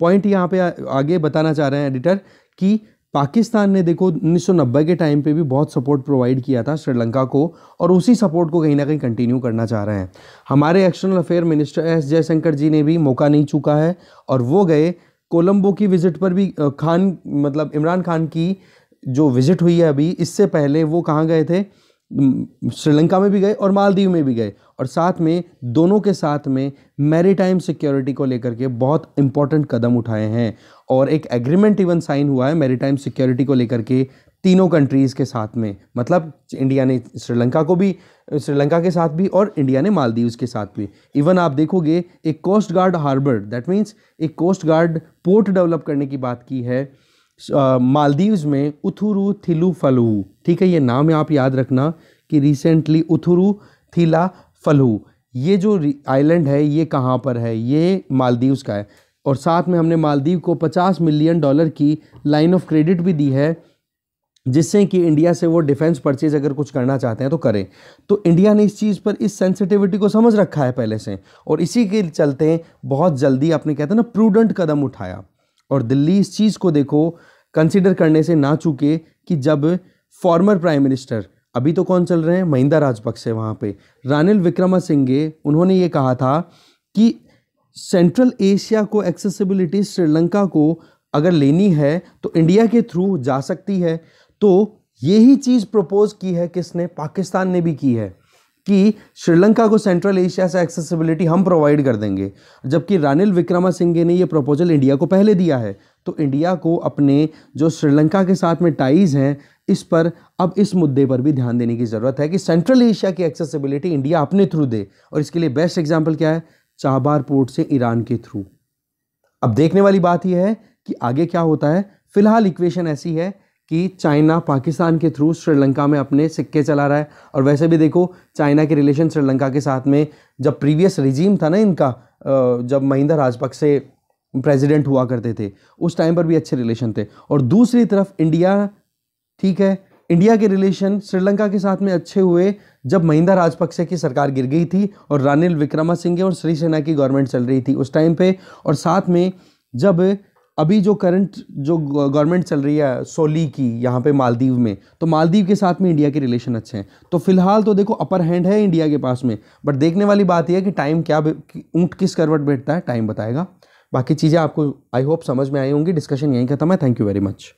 पॉइंट यहाँ पे आगे बताना चाह रहे हैं एडिटर कि पाकिस्तान ने देखो 1990 के टाइम पे भी बहुत सपोर्ट प्रोवाइड किया था श्रीलंका को और उसी सपोर्ट को कहीं ना कहीं कंटिन्यू करना चाह रहे हैं हमारे external affair minister S Jaishankar ji ने भी मौका नहीं चूका है और वो गए कोलंबो की विज़िट पर भी खान मतलब इमरान खान की जो विज़िट हुई है अभी इससे पहले वो कहाँ गए थे श्रीलंका में भी गए और मालदीव में भी गए और साथ में दोनों के साथ में मैरीटाइम सिक्योरिटी को लेकर के बहुत इंपॉर्टेंट कदम उठाए हैं और एक एग्रीमेंट इवन साइन हुआ है मैरीटाइम सिक्योरिटी को लेकर के तीनों कंट्रीज़ के साथ में मतलब इंडिया ने श्रीलंका को भी श्रीलंका के साथ भी और इंडिया ने मालदीव्स के साथ भी इवन आप देखोगे एक coast guard harbour that means एक कोस्ट गार्ड पोर्ट डेवलप करने की बात की है मालदीव्स में उथुरु थिलू फलू ठीक है ये नाम है आप याद रखना कि रिसेंटली उथुरु थिला फलू ये जो आइलैंड है ये कहाँ पर है ये मालदीव्स का है और साथ में हमने मालदीव को 50 मिलियन डॉलर की लाइन ऑफ क्रेडिट भी दी है जिससे कि इंडिया से वो डिफेंस परचेज अगर कुछ करना चाहते हैं तो करें तो इंडिया ने इस चीज़ पर इस सेंसिटिविटी को समझ रखा है पहले से और इसी के चलते बहुत जल्दी आपने कहते हैं ना प्रूडेंट कदम उठाया और दिल्ली इस चीज़ को देखो कंसिडर करने से ना चूके कि जब फॉर्मर प्राइम मिनिस्टर अभी तो कौन चल रहे हैं महिंदा राजपक्षे वहाँ पे रानिल विक्रमा सिंघे उन्होंने ये कहा था कि सेंट्रल एशिया को एक्सेसिबिलिटी श्रीलंका को अगर लेनी है तो इंडिया के थ्रू जा सकती है तो यही चीज़ प्रपोज़ की है किसने पाकिस्तान ने भी की है कि श्रीलंका को सेंट्रल एशिया से एक्सेसिबिलिटी हम प्रोवाइड कर देंगे जबकि रानिल विक्रमा सिंघे ने ये प्रपोजल इंडिया को पहले दिया है तो इंडिया को अपने जो श्रीलंका के साथ में टाइज हैं इस पर अब इस मुद्दे पर भी ध्यान देने की ज़रूरत है कि सेंट्रल एशिया की एक्सेसिबिलिटी इंडिया अपने थ्रू दे और इसके लिए बेस्ट एग्जाम्पल क्या है चाबार पोर्ट से ईरान के थ्रू अब देखने वाली बात यह है कि आगे क्या होता है फिलहाल इक्वेशन ऐसी है कि चाइना पाकिस्तान के थ्रू श्रीलंका में अपने सिक्के चला रहा है और वैसे भी देखो चाइना के रिलेशन श्रीलंका के साथ में जब प्रीवियस रिजीम था ना इनका जब महिंदा राजपक्से प्रेसिडेंट हुआ करते थे उस टाइम पर भी अच्छे रिलेशन थे और दूसरी तरफ इंडिया ठीक है इंडिया के रिलेशन श्रीलंका के साथ में अच्छे हुए जब महिंदा राजपक्से की सरकार गिर गई थी और रानिल विक्रमा सिंघे और श्रीसेना की गवर्नमेंट चल रही थी उस टाइम पे और साथ में जब अभी जो करंट जो गवर्नमेंट चल रही है सोली की यहाँ पे मालदीव में तो मालदीव के साथ में इंडिया के रिलेशन अच्छे हैं तो फिलहाल तो देखो अपर हैंड है इंडिया के पास में बट देखने वाली बात यह है कि टाइम क्या ऊँट किस करवट बैठता है टाइम बताएगा बाकी चीज़ें आपको आई होप समझ में आई होंगी डिस्कशन यहीं खत्म है थैंक यू वेरी मच